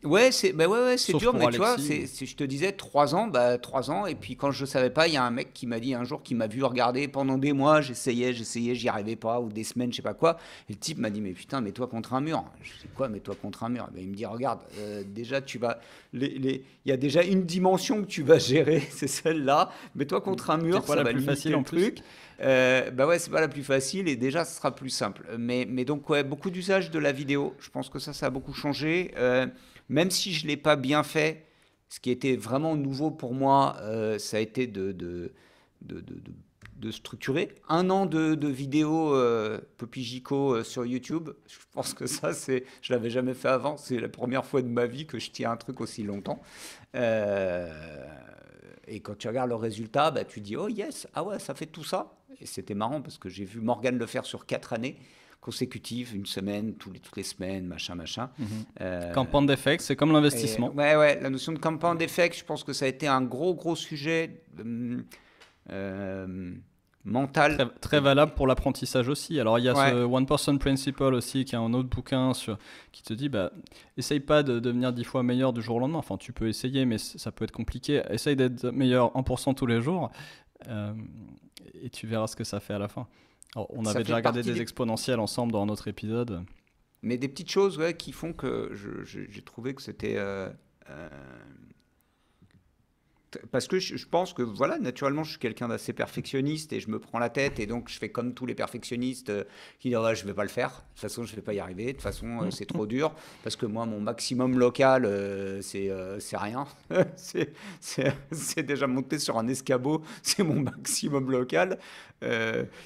Ouais, c'est ben ouais, ouais, dur, mais tu vois, je te disais, trois ans, bah, 3 ans, et puis quand je ne savais pas, il y a un mec qui m'a dit un jour, qui m'a vu regarder pendant des mois, j'essayais, j'essayais, j'y arrivais pas, ou des semaines, je sais pas quoi, et le type m'a dit, mais putain, mets-toi contre un mur. Je sais quoi, mets-toi contre un mur. Eh ben, il me dit, regarde, euh, déjà, tu vas, il les, il y a déjà une dimension que tu vas gérer, <laughs> c'est celle-là, mets-toi mm. contre un mur, pas ça la va plus facile en plus. truc. Euh, bah ouais, c'est pas la plus facile et déjà ce sera plus simple. Mais, mais donc, ouais, beaucoup d'usage de la vidéo. Je pense que ça, ça a beaucoup changé. Euh, même si je ne l'ai pas bien fait, ce qui était vraiment nouveau pour moi, euh, ça a été de, de, structurer un an de, vidéos euh, Popijico euh, sur YouTube. Je pense que ça, c'est, je l'avais jamais fait avant. C'est la première fois de ma vie que je tiens un truc aussi longtemps. Euh, et quand tu regardes le résultat, bah, tu dis, oh yes, ah ouais, ça fait tout ça. Et c'était marrant parce que j'ai vu Morgane le faire sur quatre années consécutive, une semaine, toutes les semaines, machin, machin. Mhm. Euh, campagne d'effet, c'est comme l'investissement. Ouais, ouais, la notion de campagne d'effet, je pense que ça a été un gros, gros sujet euh, euh, mental. Très, valable pour l'apprentissage aussi. Alors, il y a ce One Person Principle aussi, qui est un autre bouquin sur, qui te dit bah, essaye pas de devenir dix fois meilleur du jour au lendemain. Enfin, tu peux essayer, mais ça peut être compliqué. Essaye d'être meilleur 1% tous les jours et tu verras ce que ça fait à la fin on avait déjà regardé des, exponentiels ensemble dans notre épisode. Mais des petites choses ouais, qui font que j'ai trouvé que c'était euh, euh, parce que je, pense que voilà naturellement je suis quelqu'un d'assez perfectionniste et je me prends la tête et donc je fais comme tous les perfectionnistes euh, qui disent ah, je vais pas le faire de toute façon je vais pas y arriver de toute façon euh, c'est trop dur parce que moi mon maximum local euh, <laughs> c'est c'est rien c'est déjà monté sur un escabeau <laughs> c'est mon maximum local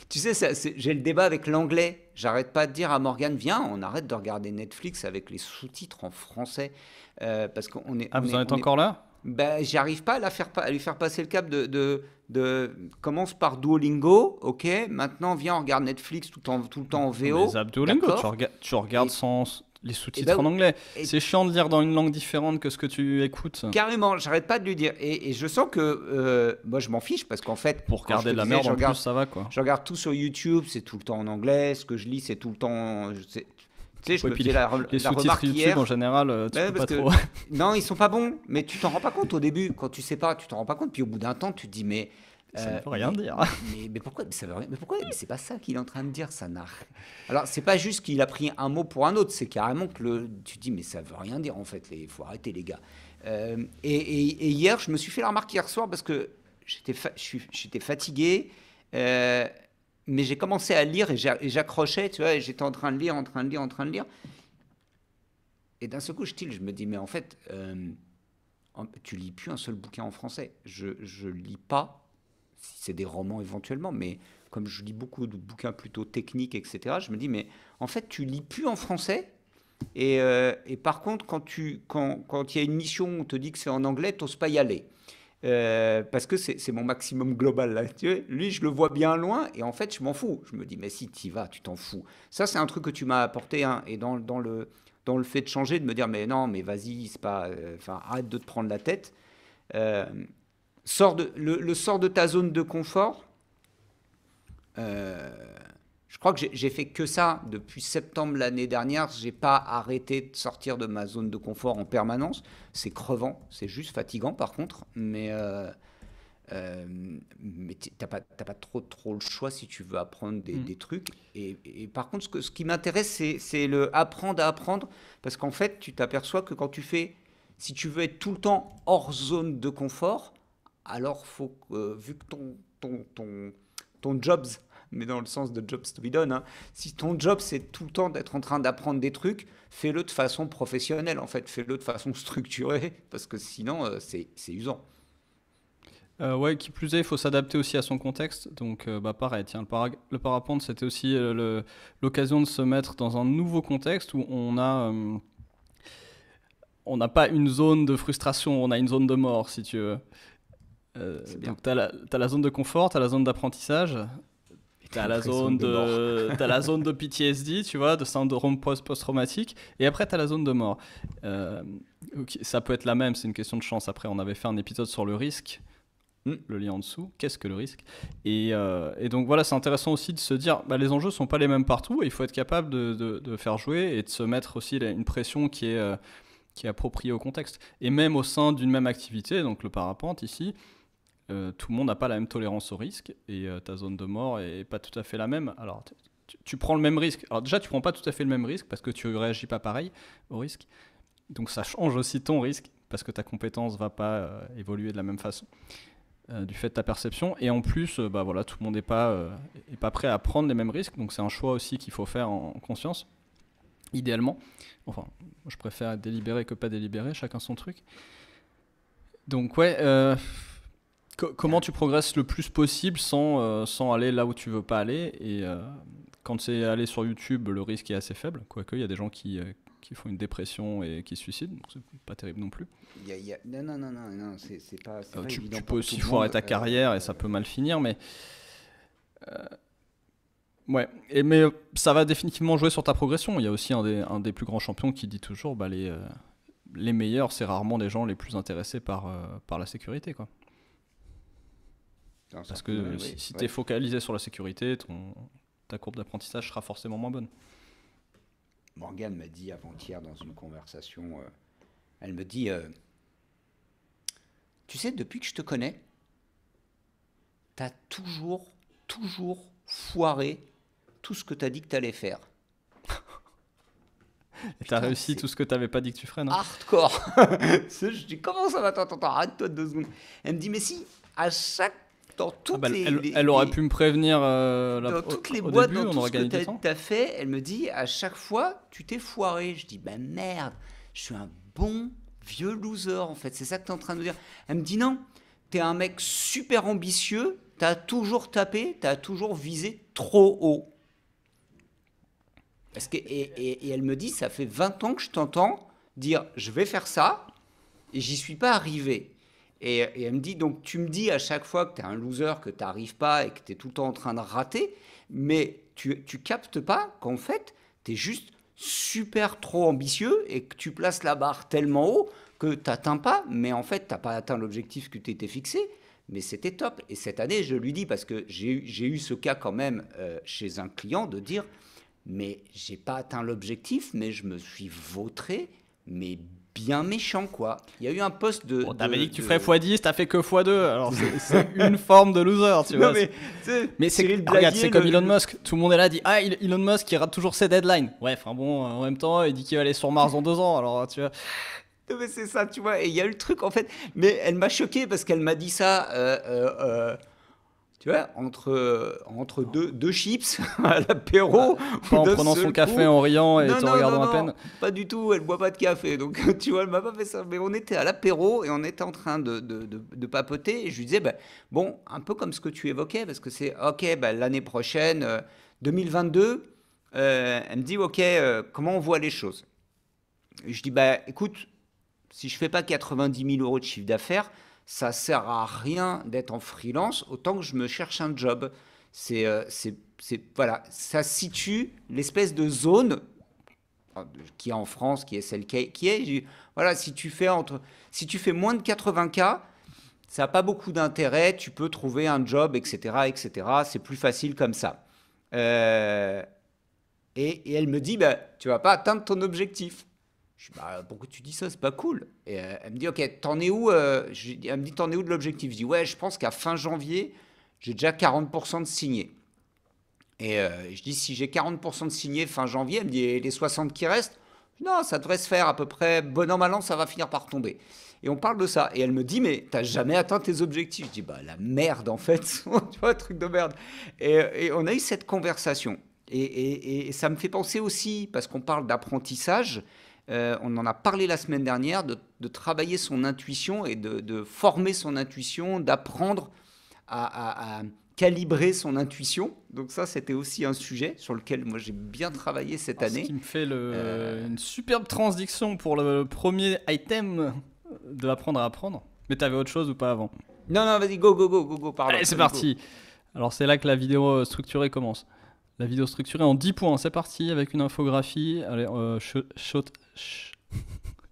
tu sais j'ai le débat avec l'anglais J'arrête pas de dire à Morgane, viens, on arrête de regarder Netflix avec les sous-titres en français. parce qu'on est, ah, vous en êtes encore là ben, j'arrive pas à, la faire, à lui faire passer le cap de, de, commence par Duolingo, ok, maintenant viens, on regarde Netflix tout, tout le temps en VO. Les Duolingo, tu, tu, regardes sans les sous-titres eh ben en anglais. C'est chiant de lire dans une langue différente que ce que tu écoutes. Carrément, j'arrête pas de lui dire. Et, je sens que euh, moi je m'en fiche parce qu'en fait. Pour regarder de la merde en regarde, plus, ça va quoi. Je regarde tout sur YouTube, c'est tout le temps en anglais. Ce que je lis, c'est tout le temps les, la, <laughs> hier. en général, euh, tu pas trop. <laughs> non, ils sont pas bons, mais tu t'en rends pas compte au début. Quand tu sais pas, tu t'en rends pas compte. Puis au bout d'un temps, tu te dis, mais. Ça ne veut euh, rien dire. <laughs> Mais, mais, pourquoi ça rien, Mais pourquoi C'est pas ça qu'il est en train de dire, ça n'a. Alors c'est pas juste qu'il a pris un mot pour un autre, c'est carrément que le, tu dis mais ça veut rien dire en fait. Il faut arrêter les gars. Euh, et, hier, je me suis fait la remarque hier soir parce que j'étais fatigué mais j'ai commencé à lire et j'accrochais, tu vois, et j'étais en train de lire, en train de lire, en train de lire. Et d'un seul coup, je je me dis, mais en fait, euh, tu lis plus un seul bouquin en français. Je, ne lis pas, si c'est des romans éventuellement, mais comme je lis beaucoup de bouquins plutôt techniques, etc., je me dis, mais en fait, tu lis plus en français. Et, euh, et par contre, quand il quand, quand y a une mission, on te dit que c'est en anglais, tu n'oses pas y aller. Euh, parce que c'est mon maximum global. Là. Tu lui, je le vois bien loin et en fait, je m'en fous. Je me dis, mais si tu y vas, tu t'en fous. Ça, c'est un truc que tu m'as apporté. Hein, et dans, dans, le, dans le fait de changer, de me dire, mais non, mais vas-y, c'est pas. Euh, enfin, arrête de te prendre la tête. Euh, sors de, le, le, sort de ta zone de confort je crois que j'ai fait que ça depuis septembre l'année dernière. J'ai pas arrêté de sortir de ma zone de confort en permanence. C'est crevant, c'est juste fatigant par contre, mais euh, euh, pas pas trop trop le choix si tu veux apprendre des, mm. trucs. Et, par contre, ce, ce qui m'intéresse, c'est le apprendre à apprendre, parce qu'en fait, tu t'aperçois que quand tu fais, si tu veux être tout le temps hors zone de confort, alors faut vu que ton ton ton ton jobs mais dans le sens de Jobs to be done. Hein. Si ton job, c'est tout le temps d'être en train d'apprendre des trucs, fais-le de façon professionnelle, en fait, fais-le de façon structurée, parce que sinon, euh, c'est usant. Euh, ouais, qui plus est, il faut s'adapter aussi à son contexte. Donc, euh, bah, pareil, tiens, le, le parapente, c'était aussi euh, l'occasion de se mettre dans un nouveau contexte où on a. on n'a pas une zone de frustration, on a une zone de mort, si tu veux. donc, tu as, la zone de confort, tu as la zone d'apprentissage, <laughs> T'as la, zone de, la zone de PTSD, tu vois, de syndrome post-traumatique, et après t'as la zone de mort. Euh, ça peut être la même, c'est une question de chance. Après, on avait fait un épisode sur le risque, hmm. le lien en dessous, qu'est-ce que le risque et, euh, et, donc voilà, c'est intéressant aussi de se dire, bah, les enjeux sont pas les mêmes partout, il faut être capable de, de, faire jouer et de se mettre aussi une pression qui est, euh, qui est appropriée au contexte. Et même au sein d'une même activité, donc le parapente ici, euh, tout le monde n'a pas la même tolérance au risque et euh, ta zone de mort est pas tout à fait la même. Alors, tu, prends le même risque. Alors, déjà, tu prends pas tout à fait le même risque parce que tu réagis pas pareil au risque. Donc, ça change aussi ton risque parce que ta compétence va pas euh, évoluer de la même façon du fait de ta perception. Et en plus, bah, voilà, tout le monde n'est pas, pas prêt à prendre les mêmes risques. Donc, c'est un choix aussi qu'il faut faire en, conscience idéalement. Enfin, je préfère délibérer que pas délibérer, chacun son truc. Donc ouais, comment tu progresses le plus possible sans, euh, sans aller là où tu veux pas aller Et euh, quand c'est aller sur YouTube, le risque est assez faible, quoique il y a des gens qui, euh, qui font une dépression et qui se suicident, donc c'est pas terrible non plus. Non, non, non, non, c'est pas, tu, tu, peux aussi foirer ta carrière et ça peut mal finir, mais. Ouais, et, mais ça va définitivement jouer sur ta progression. Il y a aussi un des, un des plus grands champions qui dit toujours bah, les, les meilleurs, c'est rarement des gens les plus intéressés par, par la sécurité. quoi. Parce que euh, si, tu es focalisé sur la sécurité, ton, ta courbe d'apprentissage sera forcément moins bonne. Morgane m'a dit avant-hier dans une conversation, euh, elle me dit, euh, tu sais, depuis que je te connais, tu as toujours, toujours foiré tout ce que tu as dit que tu allais faire. Et as réussi tout ce que tu t'avais pas dit que tu ferais, non Hardcore <laughs> Je dis, comment ça va Attends, attends, arrête-toi deux secondes. Elle me dit, mais si, à chaque dans ah toutes bah, les, elle, aurait pu me prévenir. Euh, dans toutes les boîtes, début, dans tout ce que tu as, fait, elle me dit à chaque fois, tu t'es foiré. Je dis, ben merde, je suis un bon vieux loser en fait. C'est ça que tu es en train de me dire. Elle me dit, non, tu es un mec super ambitieux, tu as toujours tapé, tu as toujours visé trop haut. et, elle me dit, ça fait 20 ans que je t'entends dire, je vais faire ça, et j'y suis pas arrivé. Et, elle me dit, donc tu me dis à chaque fois que tu es un loser, que tu n'arrives pas et que tu es tout le temps en train de rater, mais tu, tu captes pas qu'en fait, tu es juste super trop ambitieux et que tu places la barre tellement haut que tu n'atteins pas, mais en fait, tu n'as pas atteint l'objectif que tu t'étais fixé, mais c'était top. Et cette année, je lui dis, parce que j'ai eu ce cas quand même euh, chez un client, de dire, mais j'ai pas atteint l'objectif, mais je me suis vautré, mais bien méchant, quoi. Il y a eu un poste de. t'avais dit que tu ferais x10, t'as fait que x2. Alors, c'est <laughs> une forme de loser, tu vois. mais, mais c'est ah, regarde, c'est comme Elon Musk. Tout le monde est là, dit Ah, Elon Musk, qui rate toujours ses deadlines. Ouais, enfin bon, en même temps, il dit qu'il va aller sur Mars en deux ans. Alors, tu vois mais c'est ça, tu vois. Et il y a eu le truc, en fait. Mais elle m'a choqué parce qu'elle m'a dit ça euh, euh, euh tu vois, entre, entre deux, chips à <laughs> l'apéro. Bah, en prenant son café en riant et en regardant à peine. Pas du tout, elle boit pas de café. Donc, <laughs> tu vois, elle m'a pas fait ça. Mais on était à l'apéro et on était en train de, papoter. Et je lui disais, bah, bon, un peu comme ce que tu évoquais, parce que c'est, OK, bah, l'année prochaine, 2022, euh, euh, elle me dit, OK, euh, comment on voit les choses Je dis, bah, écoute, si je fais pas 90 000 euros de chiffre d'affaires, ça sert à rien d'être en freelance, autant que je me cherche un job. C'est, euh, voilà, ça situe l'espèce de zone euh, qui est en France, qui est celle qui est, voilà, si tu fais entre, si tu fais moins de 80 k ça n'a pas beaucoup d'intérêt, tu peux trouver un job, etc., etc. C'est plus facile comme ça. Euh, et, et, elle me dit, bah, tu vas pas atteindre ton objectif. Je dis, bah, pourquoi tu dis ça C'est pas cool. Et euh, elle me dit, ok, t'en es où euh, Elle me dit, t'en es où de l'objectif Je dis, ouais, je pense qu'à fin janvier, j'ai déjà 40% de signés. Et euh, je dis, si j'ai 40% de signés fin janvier, elle me dit, les 60 qui restent Non, ça devrait se faire à peu près, bon an, mal an, ça va finir par tomber. Et on parle de ça. Et elle me dit, mais t'as jamais atteint tes objectifs Je dis, bah la merde en fait, <laughs> tu vois, truc de merde. Et, et, on a eu cette conversation. Et, et, et ça me fait penser aussi, parce qu'on parle d'apprentissage, euh, on en a parlé la semaine dernière, de, travailler son intuition et de, former son intuition, d'apprendre à, calibrer son intuition. Donc ça, c'était aussi un sujet sur lequel moi j'ai bien travaillé cette ah, année. Ce qui me fait euh, une superbe transdiction pour le premier item de apprendre à apprendre. Mais t'avais autre chose ou pas avant Non, non, vas-y, go, go, go, go, go, pardon. Allez, c'est parti. Alors c'est là que la vidéo structurée commence. La vidéo structurée en 10 points, c'est parti avec une infographie. Allez, euh, shoot, <laughs>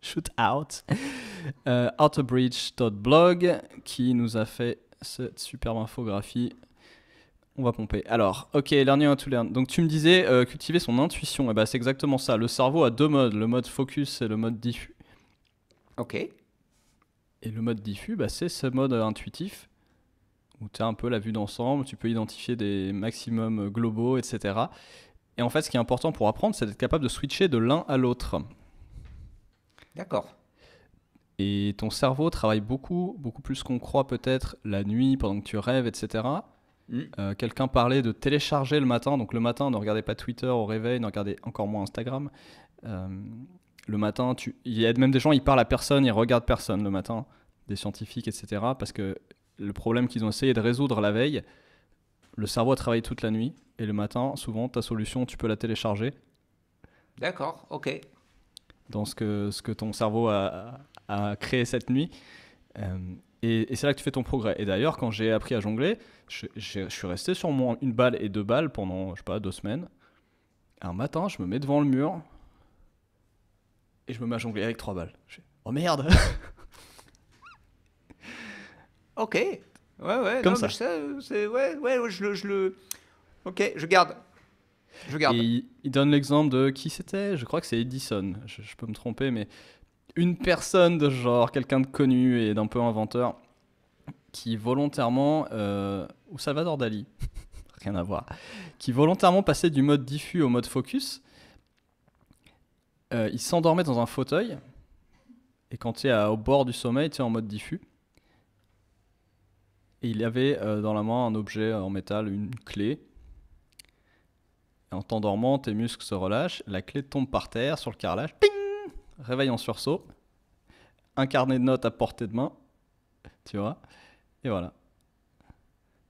shoot, out. Euh, outerbridge.blog qui nous a fait cette superbe infographie. On va pomper. Alors, ok, learning how to learn. Donc tu me disais euh, cultiver son intuition. Et eh ben, c'est exactement ça. Le cerveau a deux modes, le mode focus et le mode diffus. Ok. Et le mode diffus, bah, c'est ce mode intuitif où tu as un peu la vue d'ensemble, tu peux identifier des maximums globaux, etc. Et en fait, ce qui est important pour apprendre, c'est d'être capable de switcher de l'un à l'autre. D'accord. Et ton cerveau travaille beaucoup, beaucoup plus qu'on croit peut-être la nuit, pendant que tu rêves, etc. Mm. Euh, quelqu'un parlait de télécharger le matin. Donc le matin, ne regardez pas Twitter au réveil, ne regardez encore moins Instagram. Euh, le matin, tu... il y a même des gens, ils parlent à personne, ils regardent personne le matin, des scientifiques, etc. Parce que le problème qu'ils ont essayé de résoudre la veille, le cerveau travaille toute la nuit et le matin, souvent, ta solution, tu peux la télécharger. D'accord, ok. Dans ce que, ce que ton cerveau a, créé cette nuit. Euh, et, c'est là que tu fais ton progrès. Et d'ailleurs, quand j'ai appris à jongler, je, suis resté sur moi une balle et deux balles pendant, je sais pas, deux semaines. Un matin, je me mets devant le mur et je me mets à jongler avec trois balles. Je oh merde <laughs> Ok. Ouais, ouais. Comme ça. ouais, ouais, je, le, je le. Ok, je garde. Je garde. Il, donne l'exemple de qui c'était Je crois que c'est Edison. Je, je, peux me tromper, mais une personne de genre, quelqu'un de connu et d'un peu inventeur, qui volontairement. Euh, ou Salvador Dali. <laughs> Rien à voir. Qui volontairement passait du mode diffus au mode focus. Euh, il s'endormait dans un fauteuil. Et quand tu es au bord du sommeil, tu es en mode diffus il avait euh, dans la main un objet en métal, une clé. Et en t'endormant, tes muscles se relâchent, la clé tombe par terre sur le carrelage. Ping Réveil en sursaut. Un carnet de notes à portée de main. Tu vois Et voilà.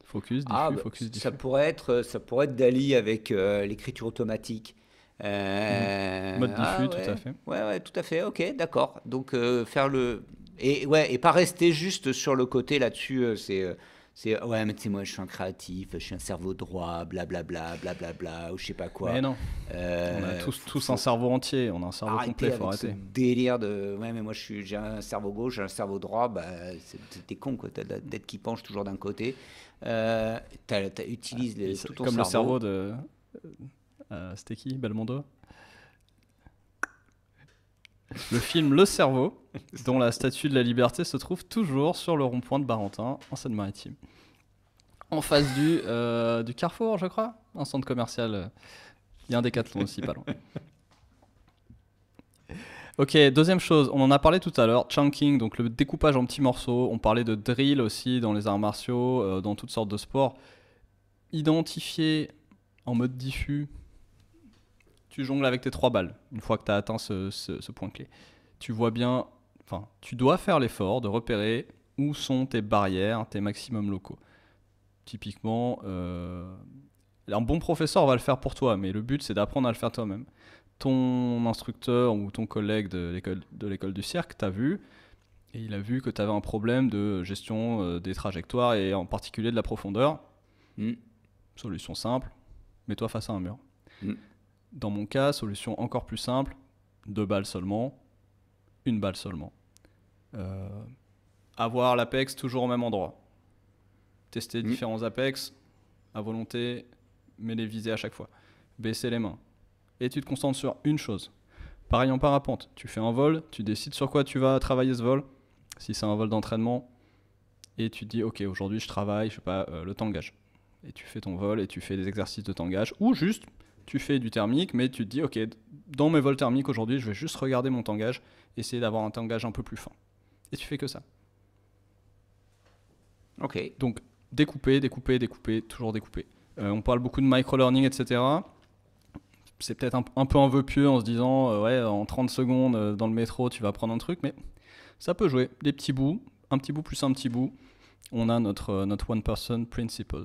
Focus, diffus, ah, bah, focus, diffus. Ça pourrait être, euh, ça pourrait être Dali avec euh, l'écriture automatique. Mode diffus, ah tout à fait. Ouais, ouais, tout à fait. Ok, d'accord. Donc faire le et ouais, et pas rester juste sur le côté là-dessus, euh, c'est euh, c'est euh, ouais mais tu moi je suis un créatif je suis un cerveau droit blablabla blablabla bla, bla, ou je sais pas quoi mais non on a tous, tous un cerveau entier on a un cerveau complet faut arrêter ce délire de ouais mais moi je suis j'ai un cerveau gauche j'ai un cerveau droit bah t'es con quoi t'as la qui penche toujours d'un côté euh, t'as, utilises ah, les, tout ton comme le cerveau de euh, c'était qui Belmondo le film Le Cerveau, <laughs> dont la statue de la liberté se trouve toujours sur le rond-point de Barentin, en Seine-Maritime. En face du, euh, Carrefour, je crois, un centre commercial. Euh, il y a un décathlon aussi, pas loin. <laughs> Ok, deuxième chose, on en a parlé tout à l'heure, chunking, donc le découpage en petits morceaux. On parlait de drill aussi dans les arts martiaux, euh, dans toutes sortes de sports. Identifier en mode diffus tu jongles avec tes trois balles une fois que tu as atteint ce, point clé. Tu vois bien, enfin, tu dois faire l'effort de repérer où sont tes barrières, tes maximums locaux. Typiquement, euh, un bon professeur va le faire pour toi, mais le but c'est d'apprendre à le faire toi-même. Ton instructeur ou ton collègue de l'école, de l'école du cirque t'a vu et il a vu que tu avais un problème de gestion euh, des trajectoires et en particulier de la profondeur. Mmh. Solution simple, mets-toi face à un mur. Mmh. Dans mon cas, solution encore plus simple, deux balles seulement, une balle seulement. Euh, avoir l'apex toujours au même endroit. Tester mm. différents apex à volonté, mais les viser à chaque fois. Baisser les mains. Et tu te concentres sur une chose. Pareil en parapente, tu fais un vol, tu décides sur quoi tu vas travailler ce vol, si c'est un vol d'entraînement, et tu te dis ok aujourd'hui je travaille, je sais pas, euh, le tangage. Et tu fais ton vol et tu fais des exercices de tangage, ou juste tu fais du thermique, mais tu te dis, ok, dans mes vols thermiques aujourd'hui, je vais juste regarder mon tangage, essayer d'avoir un tangage un peu plus fin. Et tu fais que ça. Ok. Donc, découper, découper, découper, toujours découper. Euh, on parle beaucoup de micro-learning, etc. C'est peut-être un, peu un vœu pieux en se disant, euh, ouais, en 30 secondes euh, dans le métro, tu vas prendre un truc, mais ça peut jouer. Des petits bouts, un petit bout plus un petit bout. On a notre, notre one-person principle.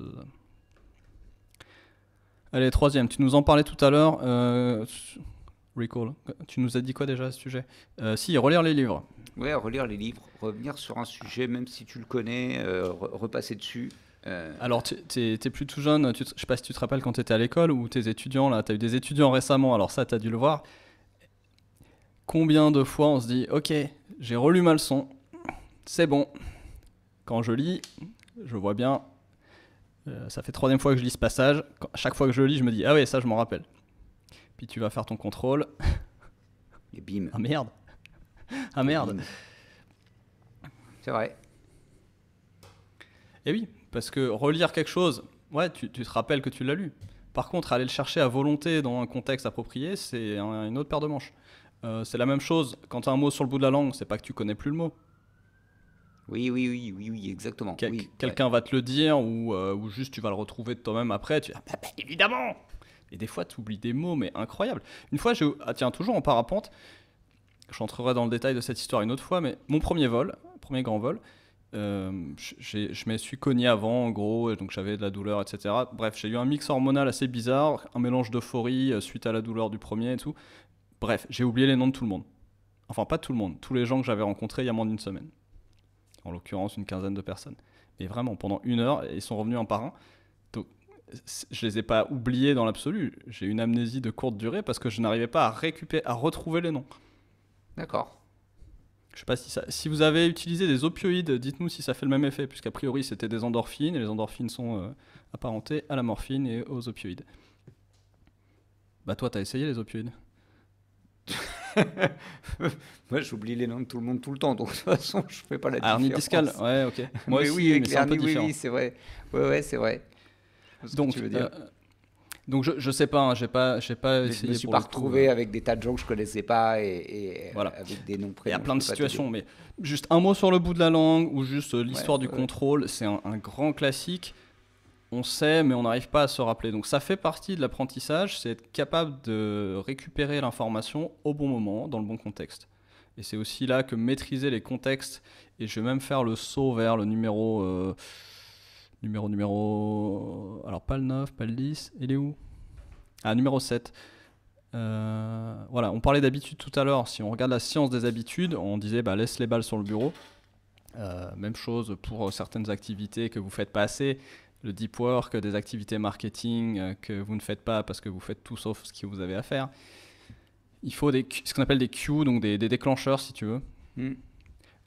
Allez, troisième, tu nous en parlais tout à l'heure. Euh, recall, tu nous as dit quoi déjà à ce sujet euh, Si, relire les livres. Oui, relire les livres, revenir sur un sujet, même si tu le connais, euh, repasser dessus. Alors, tu es, plus tout jeune, je ne sais pas si tu te rappelles quand tu étais à l'école ou tes étudiants, là, tu as eu des étudiants récemment, alors ça, tu as dû le voir. Combien de fois on se dit, ok, j'ai relu ma leçon, c'est bon. Quand je lis, je vois bien, euh, ça fait troisième fois que je lis ce passage. chaque fois que je le lis, je me dis ah ouais, ça je m'en rappelle. Puis tu vas faire ton contrôle. Et bim. Ah merde. Ah merde. C'est vrai. Et eh oui, parce que relire quelque chose, ouais, tu, tu te rappelles que tu l'as lu. Par contre, aller le chercher à volonté dans un contexte approprié, c'est une autre paire de manches. Euh, c'est la même chose quand tu as un mot sur le bout de la langue, c'est pas que tu connais plus le mot, oui, oui, oui, oui, oui, exactement. Quelqu'un va te le dire ou, euh, ou, juste tu vas le retrouver de toi-même après. Tu ah, bah, bah, évidemment Et des fois, tu oublies des mots, mais incroyable. Une fois, je. Ah, tiens, toujours en parapente, j'entrerai dans le détail de cette histoire une autre fois, mais mon premier vol, premier grand vol, euh, je me suis cogné avant, en gros, donc j'avais de la douleur, etc. Bref, j'ai eu un mix hormonal assez bizarre, un mélange d'euphorie euh, suite à la douleur du premier et tout. Bref, j'ai oublié les noms de tout le monde. Enfin, pas tout le monde, tous les gens que j'avais rencontrés il y a moins d'une semaine en l'occurrence une quinzaine de personnes. Mais vraiment, pendant une heure, ils sont revenus en par un. Donc, je les ai pas oubliés dans l'absolu. J'ai une amnésie de courte durée parce que je n'arrivais pas à récupérer, à retrouver les noms. D'accord. Je sais pas si ça. Si vous avez utilisé des opioïdes, dites-nous si ça fait le même effet, a priori c'était des endorphines et les endorphines sont euh, apparentées à la morphine et aux opioïdes. Bah toi, t'as essayé les opioïdes <laughs> <laughs> Moi, j'oublie les noms de tout le monde tout le temps, donc de toute façon, je fais pas la ah, différence. Arnie Discal, ouais, ok. <laughs> Moi aussi, oui, mais c'est un peu différent. Oui, c'est vrai. Ouais, c'est vrai. donc, tu veux dire. Euh, donc je, ne sais pas, je hein, j'ai pas, sais pas Je me suis pas retrouvé euh, avec des tas de gens que je connaissais pas et, voilà. avec des noms Il y a plein de situations, mais juste un mot sur le bout de la langue ou juste euh, l'histoire du contrôle, c'est un, grand classique on sait, mais on n'arrive pas à se rappeler. Donc ça fait partie de l'apprentissage, c'est être capable de récupérer l'information au bon moment, dans le bon contexte. Et c'est aussi là que maîtriser les contextes, et je vais même faire le saut vers le numéro... Euh, numéro, numéro... Euh, alors pas le 9, pas le 10, il est où Ah, numéro 7. Euh, voilà, on parlait d'habitude tout à l'heure. Si on regarde la science des habitudes, on disait bah, laisse les balles sur le bureau. même chose pour certaines activités que vous faites pas assez le deep work, des activités marketing euh, que vous ne faites pas parce que vous faites tout sauf ce que vous avez à faire. Il faut ce qu'on appelle des cues, donc des, déclencheurs si tu veux. Hmm.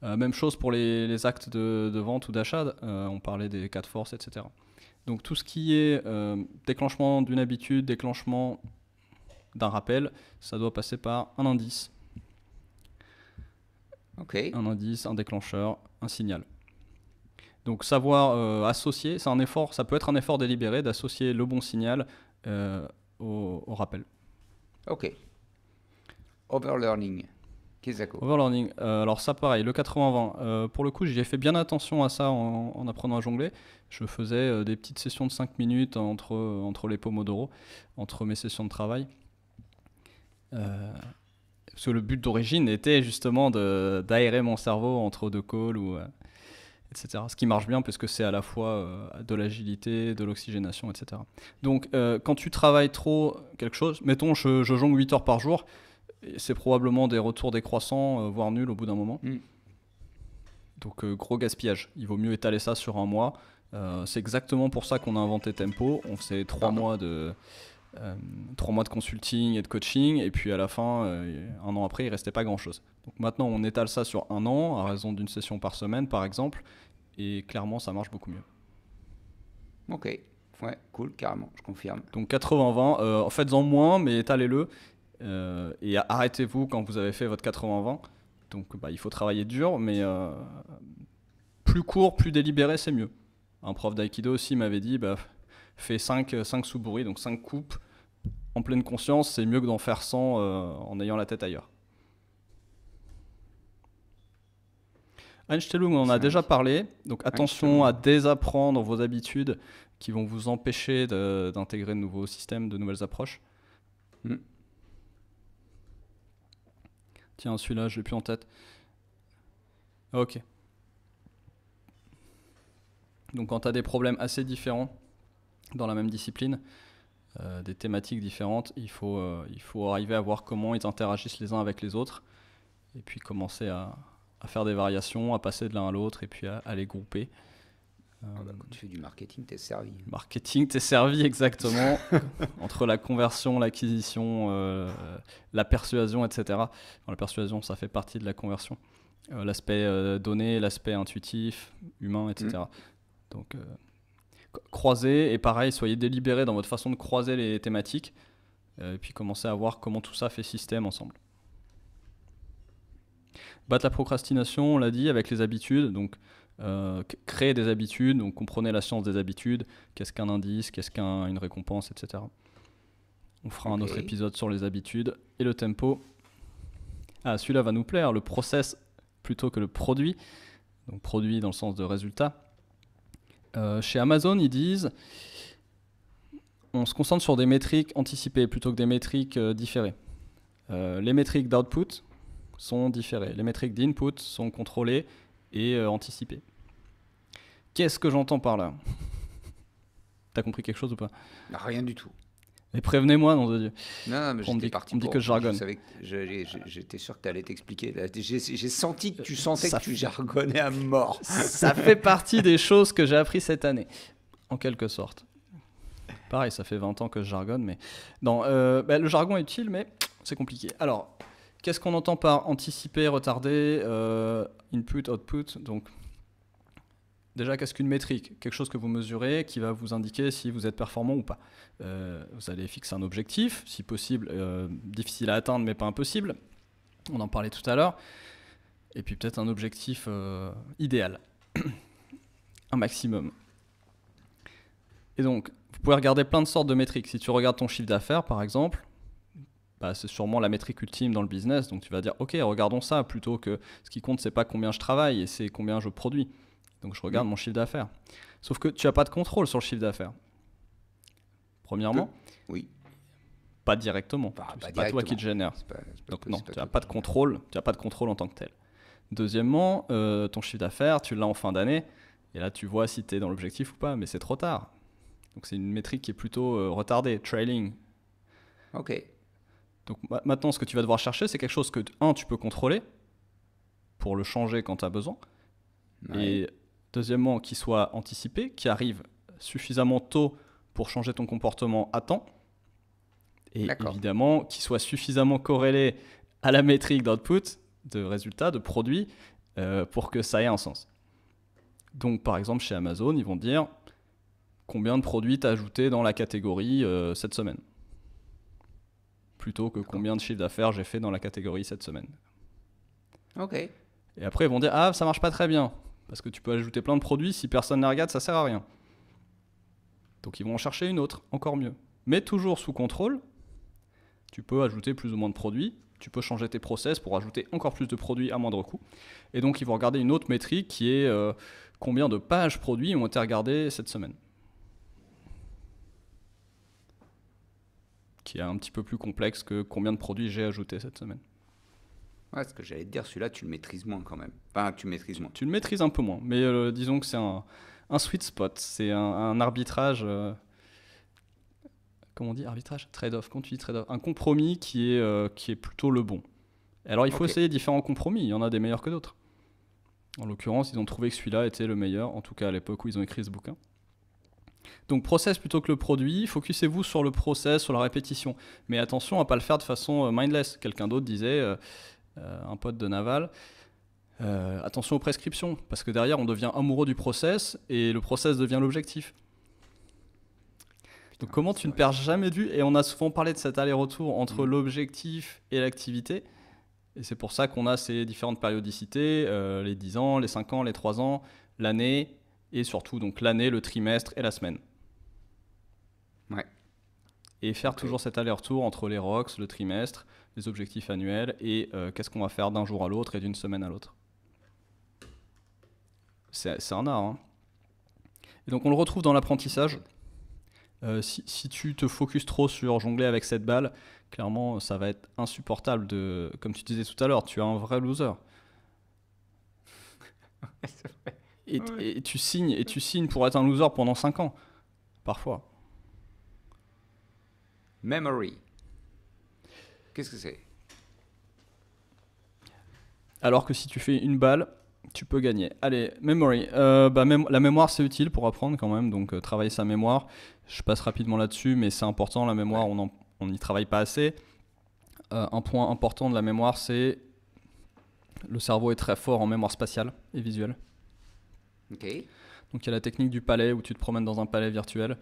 Euh, même chose pour les, actes de, vente ou d'achat, euh, on parlait des cas de force, etc. Donc tout ce qui est déclenchement d'une habitude, déclenchement d'un rappel, ça doit passer par un indice. Okay. Un indice, un déclencheur, un signal. Donc savoir euh, associer, c'est un effort, ça peut être un effort délibéré d'associer le bon signal euh, au, rappel. Ok. Overlearning. Overlearning. Euh, alors ça pareil, le 80-20. pour le coup, j'ai fait bien attention à ça en, apprenant à jongler. Je faisais des petites sessions de 5 minutes entre, entre les pomodoro, entre mes sessions de travail. parce que le but d'origine était justement d'aérer mon cerveau entre deux calls ou, ce qui marche bien parce que c'est à la fois euh, de l'agilité, de l'oxygénation, etc. Donc euh, quand tu travailles trop quelque chose, mettons je, jongle 8 heures par jour, c'est probablement des retours décroissants, euh, voire nuls au bout d'un moment. Mm. Donc gros gaspillage. Il vaut mieux étaler ça sur un mois. c'est exactement pour ça qu'on a inventé Tempo. On fait 3 mois de... Euh, trois mois de consulting et de coaching, et puis à la fin, euh, un an après, il restait pas grand-chose. Donc maintenant, on étale ça sur un an, à raison d'une session par semaine, par exemple, et clairement, ça marche beaucoup mieux. Ok, ouais, cool, carrément, je confirme. Donc 80-20, en euh, faites-en moins, mais étalez-le, et arrêtez-vous quand vous avez fait votre 80-20. Donc bah, il faut travailler dur, mais plus court, plus délibéré, c'est mieux. Un prof d'aïkido aussi m'avait dit, bah, fais 5, 5 sous-bourris, donc 5 coupes, en pleine conscience, c'est mieux que d'en faire 100 euh, en ayant la tête ailleurs. Einstein, on en a déjà parlé, donc attention à désapprendre vos habitudes qui vont vous empêcher d'intégrer de, nouveaux systèmes, de nouvelles approches. Hmm. Tiens, celui-là, je l'ai plus en tête. ok. Donc quand tu as des problèmes assez différents dans la même discipline, euh, des thématiques différentes, il faut, euh, il faut arriver à voir comment ils interagissent les uns avec les autres, et puis commencer à, à faire des variations, à passer de l'un à l'autre, et puis à, les grouper. Euh, tu fais du marketing, t'es servi. Marketing, es servi, exactement. <laughs> Entre la conversion, l'acquisition, euh, la persuasion, etc. la persuasion, ça fait partie de la conversion. l'aspect donné, l'aspect intuitif, humain, etc. Mm. Donc croiser et pareil, soyez délibérés dans votre façon de croiser les thématiques euh, et puis commencez à voir comment tout ça fait système ensemble. Battre la procrastination, on l'a dit, avec les habitudes, donc euh, créer des habitudes, donc comprenez la science des habitudes, qu'est-ce qu'un indice, qu'est-ce qu'une récompense, etc. On fera un autre épisode sur les habitudes et le tempo. Ah, celui-là va nous plaire, le process plutôt que le produit, donc produit dans le sens de résultat. Euh, chez Amazon, ils disent on se concentre sur des métriques anticipées plutôt que des métriques euh, différées. Euh, les métriques d'output sont différées, les métriques d'input sont contrôlées et anticipées. Qu'est-ce que j'entends par là <laughs> T'as compris quelque chose ou pas Rien du tout. Mais prévenez-moi, nom de Dieu. Non, mais j'étais parti. On me dit que je jargonne. J'étais sûr que tu allais t'expliquer. J'ai senti que tu euh, sentais que tu jargonnais à mort. Ça fait partie des choses que j'ai appris cette année, en quelque sorte. Pareil, ça fait 20 ans que je jargonne, mais. Non, euh, bah, le jargon est utile, mais c'est compliqué. Alors, qu'est-ce qu'on entend par anticiper, retarder, euh, input, output Donc, Déjà, qu'est-ce qu'une métrique Quelque chose que vous mesurez qui va vous indiquer si vous êtes performant ou pas. Euh, vous allez fixer un objectif, si possible, euh, difficile à atteindre mais pas impossible. On en parlait tout à l'heure. Et puis peut-être un objectif euh, idéal, <coughs> un maximum. Et donc, vous pouvez regarder plein de sortes de métriques. Si tu regardes ton chiffre d'affaires, par exemple, bah, c'est sûrement la métrique ultime dans le business. Donc tu vas dire, ok, regardons ça, plutôt que ce qui compte, c'est pas combien je travaille et c'est combien je produis. Donc je regarde mm. mon chiffre d'affaires. Sauf que tu n'as pas de contrôle sur le chiffre d'affaires. Premièrement. Oui. Pas directement. Bah, c'est bah, pas, toi qui le génère. Donc non, tu n'as pas de contrôle. Tu as pas de contrôle en tant que tel. Deuxièmement, euh, ton chiffre d'affaires, tu l'as en fin d'année. Et là, tu vois si tu es dans l'objectif ou pas, mais c'est trop tard. Donc c'est une métrique qui est plutôt euh, retardée, trailing. Ok. Donc maintenant, ce que tu vas devoir chercher, c'est quelque chose que, un, tu peux contrôler pour le changer quand tu as besoin. Et Deuxièmement, qui soit anticipé, qui arrive suffisamment tôt pour changer ton comportement à temps. Et évidemment, qui soit suffisamment corrélé à la métrique d'output, de résultat, de produit, euh, pour que ça ait un sens. Donc, par exemple, chez Amazon, ils vont dire combien de produits t'as ajouté dans la catégorie euh, cette semaine plutôt que combien de chiffres d'affaires j'ai fait dans la catégorie cette semaine. Ok. Et après, ils vont dire Ah, ça marche pas très bien. Parce que tu peux ajouter plein de produits, si personne ne regarde, ça sert à rien. Donc ils vont en chercher une autre, encore mieux. Mais toujours sous contrôle, tu peux ajouter plus ou moins de produits, tu peux changer tes process pour ajouter encore plus de produits à moindre coût. Et donc ils vont regarder une autre métrique qui est euh, combien de pages produits ont été regardées cette semaine. Qui est un petit peu plus complexe que combien de produits j'ai ajouté cette semaine. Ouais, ce que j'allais te dire, celui-là, tu le maîtrises moins quand même. Enfin, tu le maîtrises moins. Tu le maîtrises un peu moins, mais euh, disons que c'est un, sweet spot, c'est un, arbitrage. Euh, comment on dit Arbitrage Trade-off. Quand tu dis trade-off, un compromis qui est, euh, qui est plutôt le bon. Alors, il faut essayer différents compromis il y en a des meilleurs que d'autres. En l'occurrence, ils ont trouvé que celui-là était le meilleur, en tout cas à l'époque où ils ont écrit ce bouquin. Donc process plutôt que le produit, focussez-vous sur le process, sur la répétition. Mais attention à ne pas le faire de façon mindless. Quelqu'un d'autre disait, euh, un pote de Naval. Euh, attention aux prescriptions, parce que derrière, on devient amoureux du process et le process devient l'objectif. Donc comment tu ne perds jamais du Et on a souvent parlé de cet aller-retour entre mm. l'objectif et l'activité. Et c'est pour ça qu'on a ces différentes périodicités, euh, les 10 ans, les 5 ans, les 3 ans, l'année, et surtout donc l'année, le trimestre et la semaine. Ouais. Et faire toujours cet aller-retour entre les ROCs, le trimestre, les objectifs annuels et euh, qu'est-ce qu'on va faire d'un jour à l'autre et d'une semaine à l'autre. C'est un art. Hein. Et donc on le retrouve dans l'apprentissage. Euh, si, tu te focuses trop sur jongler avec cette balle, clairement ça va être insupportable de, comme tu disais tout à l'heure, tu es un vrai loser. Et, tu signes et tu signes pour être un loser pendant 5 ans, parfois. Memory. Qu'est-ce que c'est Alors que si tu fais une balle, tu peux gagner. Allez, memory. Euh, bah, la mémoire, c'est utile pour apprendre quand même, donc euh, travailler sa mémoire. Je passe rapidement là-dessus, mais c'est important, la mémoire, on n'y travaille pas assez. Euh, un point important de la mémoire, c'est le cerveau est très fort en mémoire spatiale et visuelle. Donc il y a la technique du palais où tu te promènes dans un palais virtuel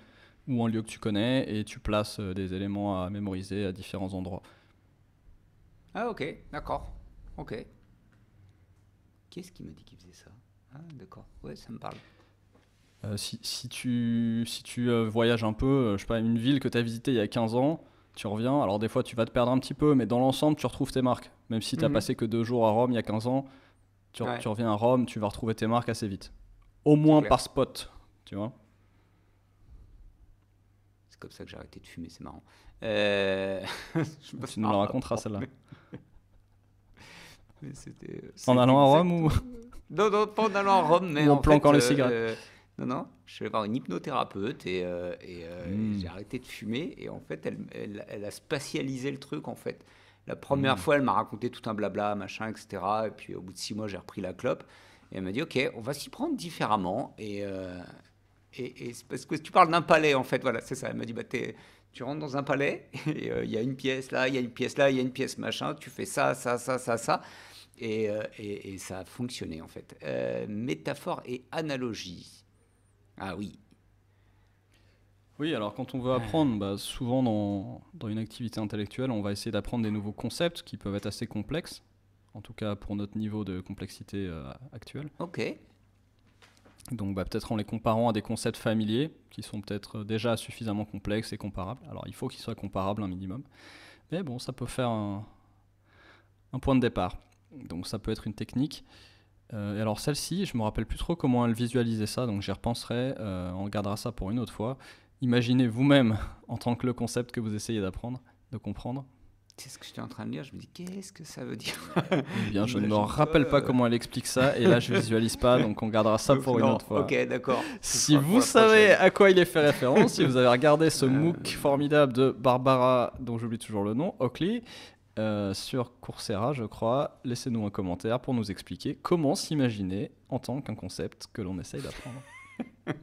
ou un lieu que tu connais et tu places des éléments à mémoriser à différents endroits. Ah ok, d'accord. Ok. Qu'est-ce qui me dit qu'il faisait ça ah, D'accord, ouais, ça me parle. Euh, si, si, tu, euh, voyages un peu, euh, je sais pas, une ville que tu as visitée il y a 15 ans, tu reviens, alors des fois tu vas te perdre un petit peu, mais dans l'ensemble tu retrouves tes marques. Même si tu as mhm. passé que deux jours à Rome il y a 15 ans, tu, reviens à Rome, tu vas retrouver tes marques assez vite. Au moins par spot, tu vois. C'est comme ça que j'ai arrêté de fumer, c'est marrant. <laughs> je tu nous la raconteras celle-là. <laughs> Euh, en allant à Rome ou <laughs> Non, non, pas en allant à Rome, mais. en, en planquant le cigarettes. Euh, euh, non, non, je suis allé voir une hypnothérapeute et, et, hmm. j'ai arrêté de fumer. Et en fait, elle, elle, a spatialisé le truc, en fait. La première hmm. fois, elle m'a raconté tout un blabla, machin, etc. Et puis, au bout de six mois, j'ai repris la clope. Et elle m'a dit, OK, on va s'y prendre différemment. Et, et, parce que tu parles d'un palais, en fait. Voilà, c'est ça. Elle m'a dit, bah, tu rentres dans un palais, <laughs> et il y a une pièce là, il y a une pièce là, il y a une pièce machin. Tu fais ça, ça, ça, ça, ça. Euh, et, ça a fonctionné en fait. Euh, métaphore et analogie. Ah oui. Oui, alors quand on veut ah. apprendre, bah, souvent dans, une activité intellectuelle, on va essayer d'apprendre des nouveaux concepts qui peuvent être assez complexes, en tout cas pour notre niveau de complexité euh, actuel. actuelle. Ok. Donc bah, peut-être en les comparant à des concepts familiers qui sont peut-être déjà suffisamment complexes et comparables. Alors il faut qu'ils soient comparables un minimum. Mais bon, ça peut faire un point de départ. Donc ça peut être une technique. Euh, et alors celle-ci, je me rappelle plus trop comment elle visualisait ça, donc j'y repenserai, euh, on gardera ça pour une autre fois. Imaginez vous-même <laughs> en tant que le concept que vous essayez d'apprendre, de comprendre. C'est ce que j'étais en train de lire, je me dis qu'est-ce que ça veut dire Eh bien, je ne me rappelle pas comment elle explique ça, et là je visualise pas, donc on gardera ça <laughs> pour une autre fois. Ok, d'accord. Si vous savez à quoi il est fait référence, si vous avez regardé ce euh. MOOC formidable de Barbara, dont j'oublie toujours le nom, Oakley, euh, sur Coursera, je crois. Laissez-nous un commentaire pour nous expliquer comment s'imaginer en tant qu'un concept que l'on essaye d'apprendre.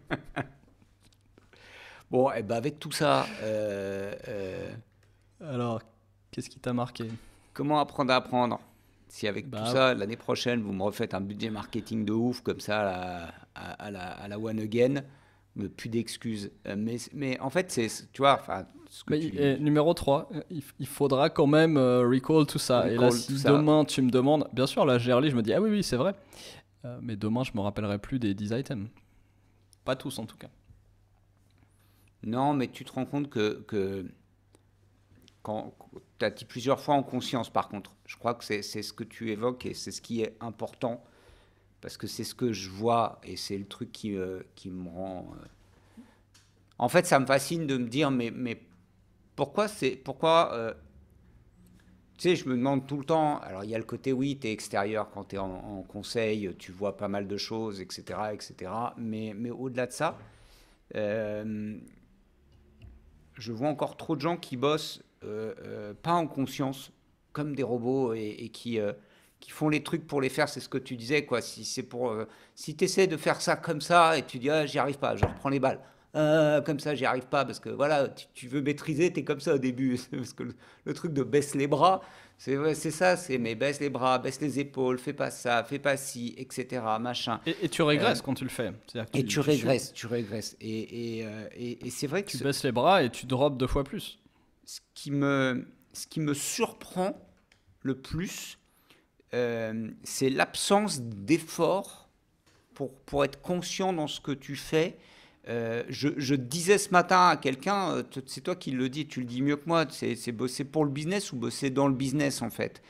<laughs> bon, et eh ben, avec tout ça. Euh, euh, Alors, qu'est-ce qui t'a marqué Comment apprendre à apprendre Si avec bah, tout ça, l'année prochaine, vous me refaites un budget marketing de ouf, comme ça, à la, One Again plus d'excuses. Euh, mais, mais, en fait, c'est, tu vois, enfin, ce que tu... Euh, numéro 3, euh, il, faudra quand même recall tout ça. et là, si demain tu me demandes, bien sûr, là, j'ai je me dis, ah oui, oui, c'est vrai. mais demain, je me rappellerai plus des 10 items. Pas tous, en tout cas. Non, mais tu te rends compte que, que quand tu as dit plusieurs fois en conscience, par contre. Je crois que c'est, ce que tu évoques et c'est ce qui est important parce que c'est ce que je vois et c'est le truc qui, euh, qui me rend. Euh, en fait, ça me fascine de me dire, mais, mais pourquoi c'est. Pourquoi. Euh, tu sais, je me demande tout le temps. Alors, il y a le côté, oui, tu es extérieur quand tu es en, conseil, tu vois pas mal de choses, etc. etc. mais, mais au-delà de ça, je vois encore trop de gens qui bossent pas en conscience, comme des robots, et, et qui qui font les trucs pour les faire, c'est ce que tu disais, quoi. Si c'est pour, euh, si tu essaies de faire ça comme ça et tu dis, ah, j'y arrive pas, je reprends les balles. Euh, comme ça, j'y arrive pas parce que voilà, tu, veux maîtriser, t'es comme ça au début. <laughs> parce que le, truc de baisse les bras, c'est c'est ça, c'est mais baisse les bras, baisse les épaules, fais pas ça, fais pas ci, etc. Machin. Et, tu régresses euh, quand tu le fais. et tu, régresses, tu régresses. Et, et, c'est vrai que. Tu baisses les bras et tu drops deux fois plus. Ce qui me, ce qui me surprend le plus, euh, c'est l'absence d'effort pour, pour être conscient dans ce que tu fais. Euh, je, disais ce matin à quelqu'un, euh, c'est toi qui le dis, tu le dis mieux que moi, c'est bosser pour le business ou bosser dans le business en fait.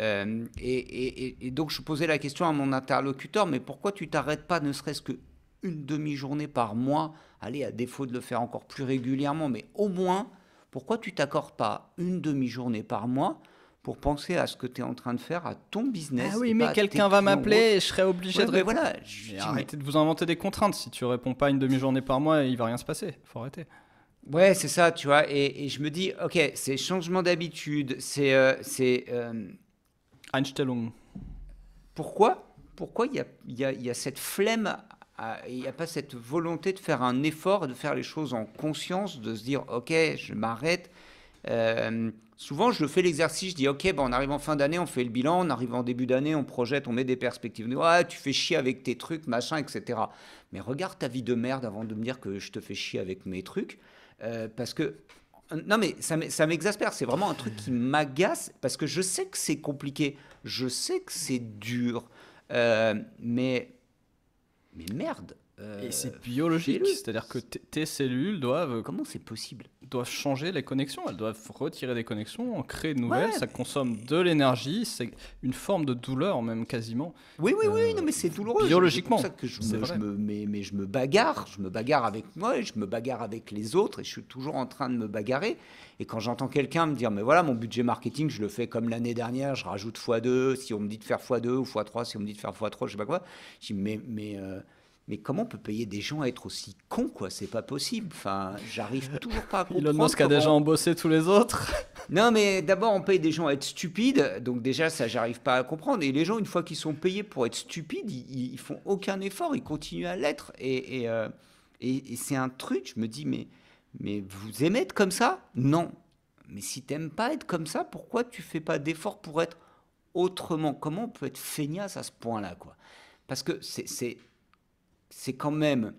et, et, donc je posais la question à mon interlocuteur, mais pourquoi tu t'arrêtes pas ne serait-ce que une demi-journée par mois, allez à défaut de le faire encore plus régulièrement, mais au moins, pourquoi tu t'accordes pas une demi-journée par mois pour penser à ce que tu es en train de faire, à ton business. Ah oui, mais quelqu'un va m'appeler et je serai obligé de répondre. Voilà, arrêtez de vous inventer des contraintes. Si tu réponds pas une demi-journée par mois, il va rien se passer. faut arrêter. Ouais, c'est ça, tu vois. Et, je me dis, ok, c'est changement d'habitude, c'est. Euh, euh, Einstellung. Pourquoi Pourquoi il y a, y a, cette flemme il n'y a pas cette volonté de faire un effort, de faire les choses en conscience, de se dire, OK, je m'arrête, euh, souvent, je fais l'exercice, je dis ok, ben, on arrive en fin d'année, on fait le bilan, on arrive en début d'année, on projette, on met des perspectives. Ah, tu fais chier avec tes trucs, machin, etc. Mais regarde ta vie de merde avant de me dire que je te fais chier avec mes trucs, euh, parce que non, mais ça m'exaspère. C'est vraiment un truc qui m'agace parce que je sais que c'est compliqué. Je sais que c'est dur. Euh, mais. Mais merde. et c'est biologique. C'est-à-dire que tes cellules doivent. Comment c'est possible doivent changer les connexions, elles doivent retirer des connexions, en créer de nouvelles, ça consomme de l'énergie, c'est une forme de douleur même quasiment. Oui, oui, oui, euh, non, mais c'est douloureux. Biologiquement. C'est pour ça que je me, mais, je me bagarre, je me bagarre avec moi, et je me bagarre avec les autres, et je suis toujours en train de me bagarrer. Et quand j'entends quelqu'un me dire, mais voilà, mon budget marketing, je le fais comme l'année dernière, je rajoute x2, si on me dit de faire x2 ou x3, si on me dit de faire x3, je sais pas quoi, je dis, mais... Euh, mais comment on peut payer des gens à être aussi cons, quoi C'est pas possible. Enfin, j'arrive toujours pas à <laughs> comprendre. Elon Musk des a déjà embossé tous les autres. <laughs> non, mais d'abord, on paye des gens à être stupides. Donc, déjà, ça, j'arrive pas à comprendre. Et les gens, une fois qu'ils sont payés pour être stupides, ils, font aucun effort. Ils continuent à l'être. Euh, et, et, c'est un truc, je me dis, mais, mais vous aimez être comme ça Non. Mais si t'aimes pas être comme ça, pourquoi tu fais pas d'efforts pour être autrement Comment on peut être feignasse à ce point-là, quoi Parce que c'est c'est quand même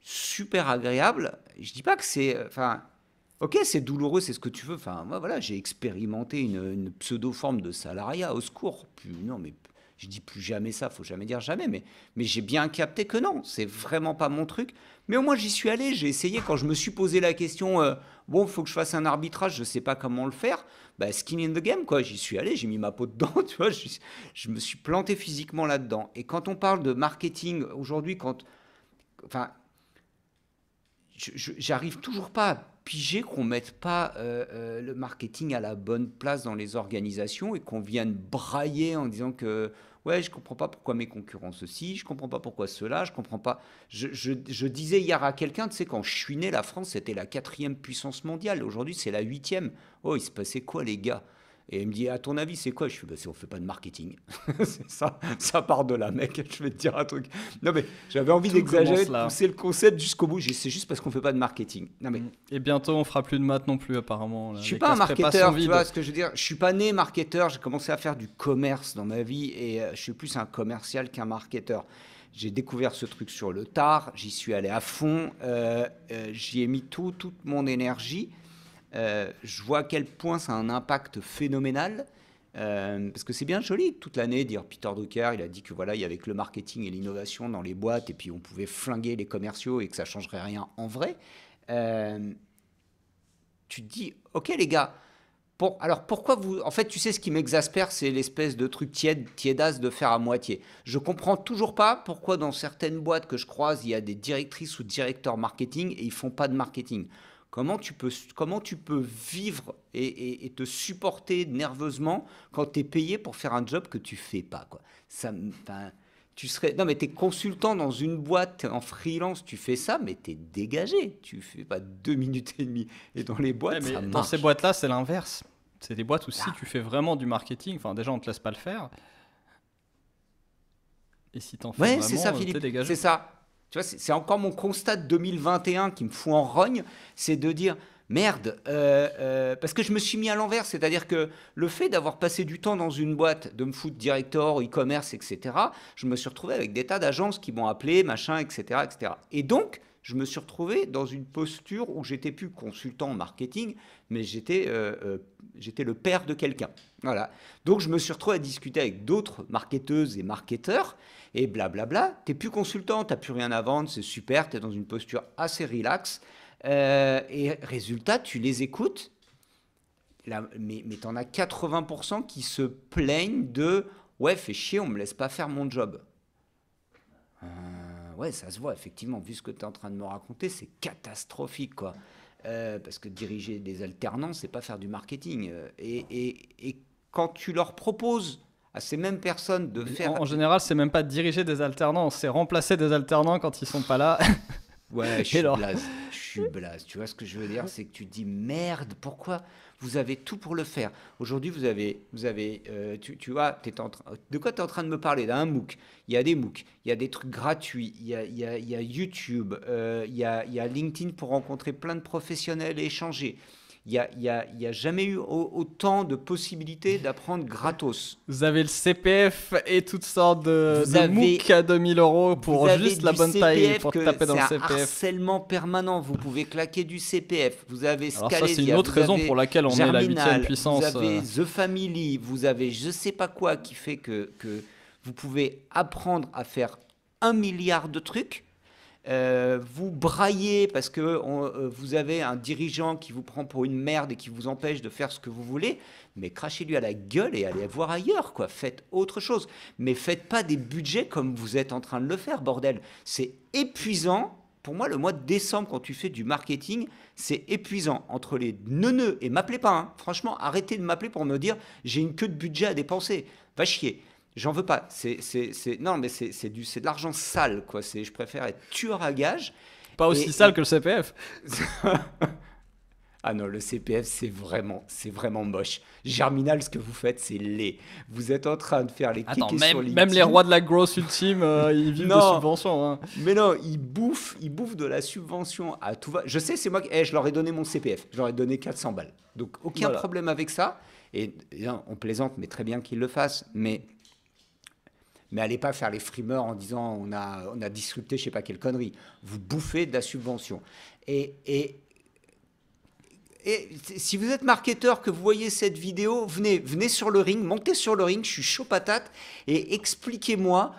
super agréable. Je dis pas que c'est, euh, enfin, ok, c'est douloureux, c'est ce que tu veux. Enfin, voilà, j'ai expérimenté une, pseudo forme de salariat. Au secours, non, mais je dis plus jamais ça. Faut jamais dire jamais, mais mais j'ai bien capté que non, c'est vraiment pas mon truc. Mais au moins, j'y suis allé, j'ai essayé. Quand je me suis posé la question, euh, bon, faut que je fasse un arbitrage, je sais pas comment le faire. Bah, skin in the game, quoi. J'y suis allé, j'ai mis ma peau dedans, <laughs> tu vois. Je, je me suis planté physiquement là-dedans. Et quand on parle de marketing aujourd'hui, quand, enfin, j'arrive toujours pas à piger qu'on mette pas euh, euh, le marketing à la bonne place dans les organisations et qu'on vienne brailler en disant que ouais, je comprends pas pourquoi mes concurrents ceci, je comprends pas pourquoi cela, je comprends pas. Je, disais hier à quelqu'un, tu sais, quand je suis né, la France c'était la quatrième puissance mondiale. Aujourd'hui, c'est la huitième. Oh, il se passait quoi, les gars et elle me dit, à ton avis, c'est quoi Je fais, bah, si on fait pas de marketing. <laughs> c'est ça, ça part de là, mec. Je vais te dire un truc. Non, mais j'avais envie d'exagérer, de pousser le concept jusqu'au bout. C'est juste parce qu'on fait pas de marketing. Non, mais... Et bientôt, on fera plus de maths non plus, apparemment. Je Je suis pas un marketeur, tu vois ce que je veux dire. Je suis pas né marketeur. J'ai commencé à faire du commerce dans ma vie et euh, je suis plus un commercial qu'un marketeur. J'ai découvert ce truc sur le tard. J'y suis allé à fond. Euh, euh, j'y ai mis tout, toute mon énergie. Euh, je vois à quel point ça a un impact phénoménal. Euh, parce que c'est bien joli toute l'année dire Peter Drucker, il a dit que voilà, il y avait que le marketing et l'innovation dans les boîtes et puis on pouvait flinguer les commerciaux et que ça changerait rien en vrai. Euh, tu te dis, ok les gars, alors pourquoi vous... En fait, tu sais, ce qui m'exaspère, c'est l'espèce de truc tiède, de faire à moitié. Je comprends toujours pas pourquoi dans certaines boîtes que je croise, il y a des directrices ou directeurs marketing et ils font pas de marketing. Comment tu peux, comment tu peux vivre et, te supporter nerveusement quand tu es payé pour faire un job que tu fais pas quoi. Ça, tu serais non mais es consultant dans une boîte en freelance tu fais ça mais tu es dégagé tu fais pas deux minutes et demie et dans les boîtes ça dans ces boîtes là c'est l'inverse c'est des boîtes où si ah. tu fais vraiment du marketing enfin déjà on te laisse pas le faire et si en fais ouais, c'est ça euh, Philippe c'est ça tu vois, c'est encore mon constat de 2021 qui me fout en rogne, c'est de dire merde, euh, euh, parce que je me suis mis à l'envers, c'est-à-dire que le fait d'avoir passé du temps dans une boîte, de me foutre director, e-commerce, etc., je me suis retrouvé avec des tas d'agences qui m'ont appelé, machin, etc., etc. Et donc, je me suis retrouvé dans une posture où j'étais plus consultant en marketing, mais j'étais euh, j'étais le père de quelqu'un. Voilà. Donc, je me suis retrouvé à discuter avec d'autres marketeuses et marketeurs et blablabla, bla n'es t'es plus consultant, t'as plus rien à vendre, c'est super, tu es dans une posture assez relaxe. Euh, et résultat, tu les écoutes, mais, mais t'en as 80% qui se plaignent de Ouais, fais chier, on me laisse pas faire mon job. Euh, ouais, ça se voit, effectivement, vu ce que tu es en train de me raconter, c'est catastrophique, quoi. Euh, parce que diriger des alternants, c'est pas faire du marketing. et quand tu leur proposes à ces mêmes personnes de faire. En, général, c'est même pas diriger des alternants, c'est remplacer des alternants quand ils sont pas là. <laughs> Ouais, je suis blase. Je suis Tu vois ce que je veux dire, c'est que tu dis merde. Pourquoi vous avez tout pour le faire Aujourd'hui, vous avez, vous avez, euh, tu, tu, vois, es en train, de quoi tu es en train de me parler D'un MOOC. Il y a des MOOC. Il y a des trucs gratuits. Il y a, YouTube. Euh, il, y a, il y a LinkedIn pour rencontrer plein de professionnels et échanger. Il n'y a, a, jamais eu autant de possibilités d'apprendre gratos. Vous avez le CPF et toutes sortes de, MOOC à 2000 euros pour juste la bonne taille pour taper dans le CPF. C'est un harcèlement permanent. Vous pouvez claquer du CPF. Vous avez Scaledia, Alors ça, c'est une autre raison pour laquelle on Germinal, est la puissance. Vous avez euh. The Family, vous avez je sais pas quoi qui fait que, que vous pouvez apprendre à faire un milliard de trucs euh, vous braillez parce que euh, vous avez un dirigeant qui vous prend pour une merde et qui vous empêche de faire ce que vous voulez, mais crachez-lui à la gueule et allez voir ailleurs, quoi. Faites autre chose. Mais faites pas des budgets comme vous êtes en train de le faire, bordel. C'est épuisant. Pour moi, le mois de décembre, quand tu fais du marketing, c'est épuisant. Entre les neuneux et m'appelez pas, hein. franchement, arrêtez de m'appeler pour me dire j'ai une queue de budget à dépenser. Va chier. J'en veux pas. C'est, non, mais c'est, du, c'est de l'argent sale, quoi. C'est, je préfère être tueur à gage. Pas aussi sale que le CPF. <laughs> ah non, le CPF, c'est vraiment, c'est vraiment moche. Germinal, ce que vous faites, c'est laid. Vous êtes en train de faire les Attends, même, les même les rois de la grosse ultime, euh, ils vivent de subventions. Hein. Mais non, ils bouffent, ils bouffent de la subvention à tout va. Je sais, c'est moi qui. Eh, je leur ai donné mon CPF. Je leur ai donné 400 balles. Donc, aucun problème avec ça. Et, hein, on plaisante, mais très bien qu'ils le fassent. Mais mais allez pas faire les frimeurs en disant on a, on a disrupté je sais pas quelle connerie. Vous bouffez de la subvention. Et, et, si vous êtes marketeur, que vous voyez cette vidéo, venez, venez sur le ring, montez sur le ring, je suis chaud patate, et expliquez-moi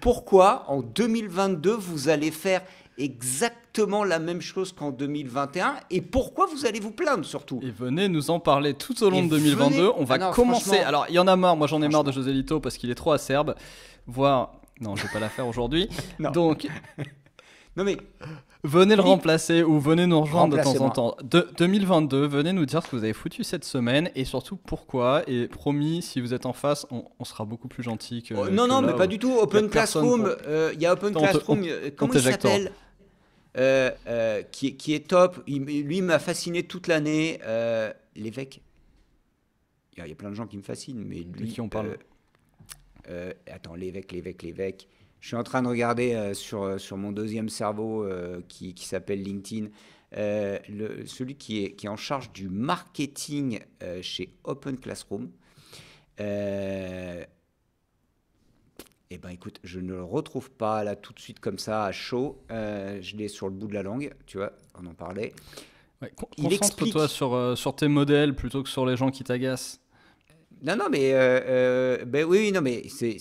pourquoi en 2022 vous allez faire exactement la même chose qu'en 2021 et pourquoi vous allez vous plaindre surtout Et venez nous en parler tout au long de 2022. On va ah commencer. Alors, il y en a marre. Moi, j'en ai marre de José Lito parce qu'il est trop acerbe. Voir. Non, je vais pas la faire aujourd'hui. <laughs> Donc. <laughs> non, mais. Venez le remplacer ou venez nous rejoindre de temps en temps. De 2022, venez nous dire ce que vous avez foutu cette semaine et surtout pourquoi. Et promis, si vous êtes en face, on, sera beaucoup plus gentil que. Oh, non, non, mais pas du tout. Open Classroom, euh, il y a Open Classroom, euh, comment il s'appelle euh, euh, qui, est top. lui m'a fasciné toute l'année. Euh, l'évêque. Il y, a plein de gens qui me fascinent, mais lui. on parle Attends, l'évêque, l'évêque, l'évêque. Je suis en train de regarder sur, sur mon deuxième cerveau qui, qui s'appelle LinkedIn. Le, celui qui est, qui est en charge du marketing chez Open Classroom. Eh ben écoute, je ne le retrouve pas là tout de suite comme ça à chaud. Euh, je l'ai sur le bout de la langue, tu vois, on en parlait. Ouais, Concentre-toi sur, euh, sur tes modèles plutôt que sur les gens qui t'agacent. Non, non, mais euh, ben oui, non, mais c'est,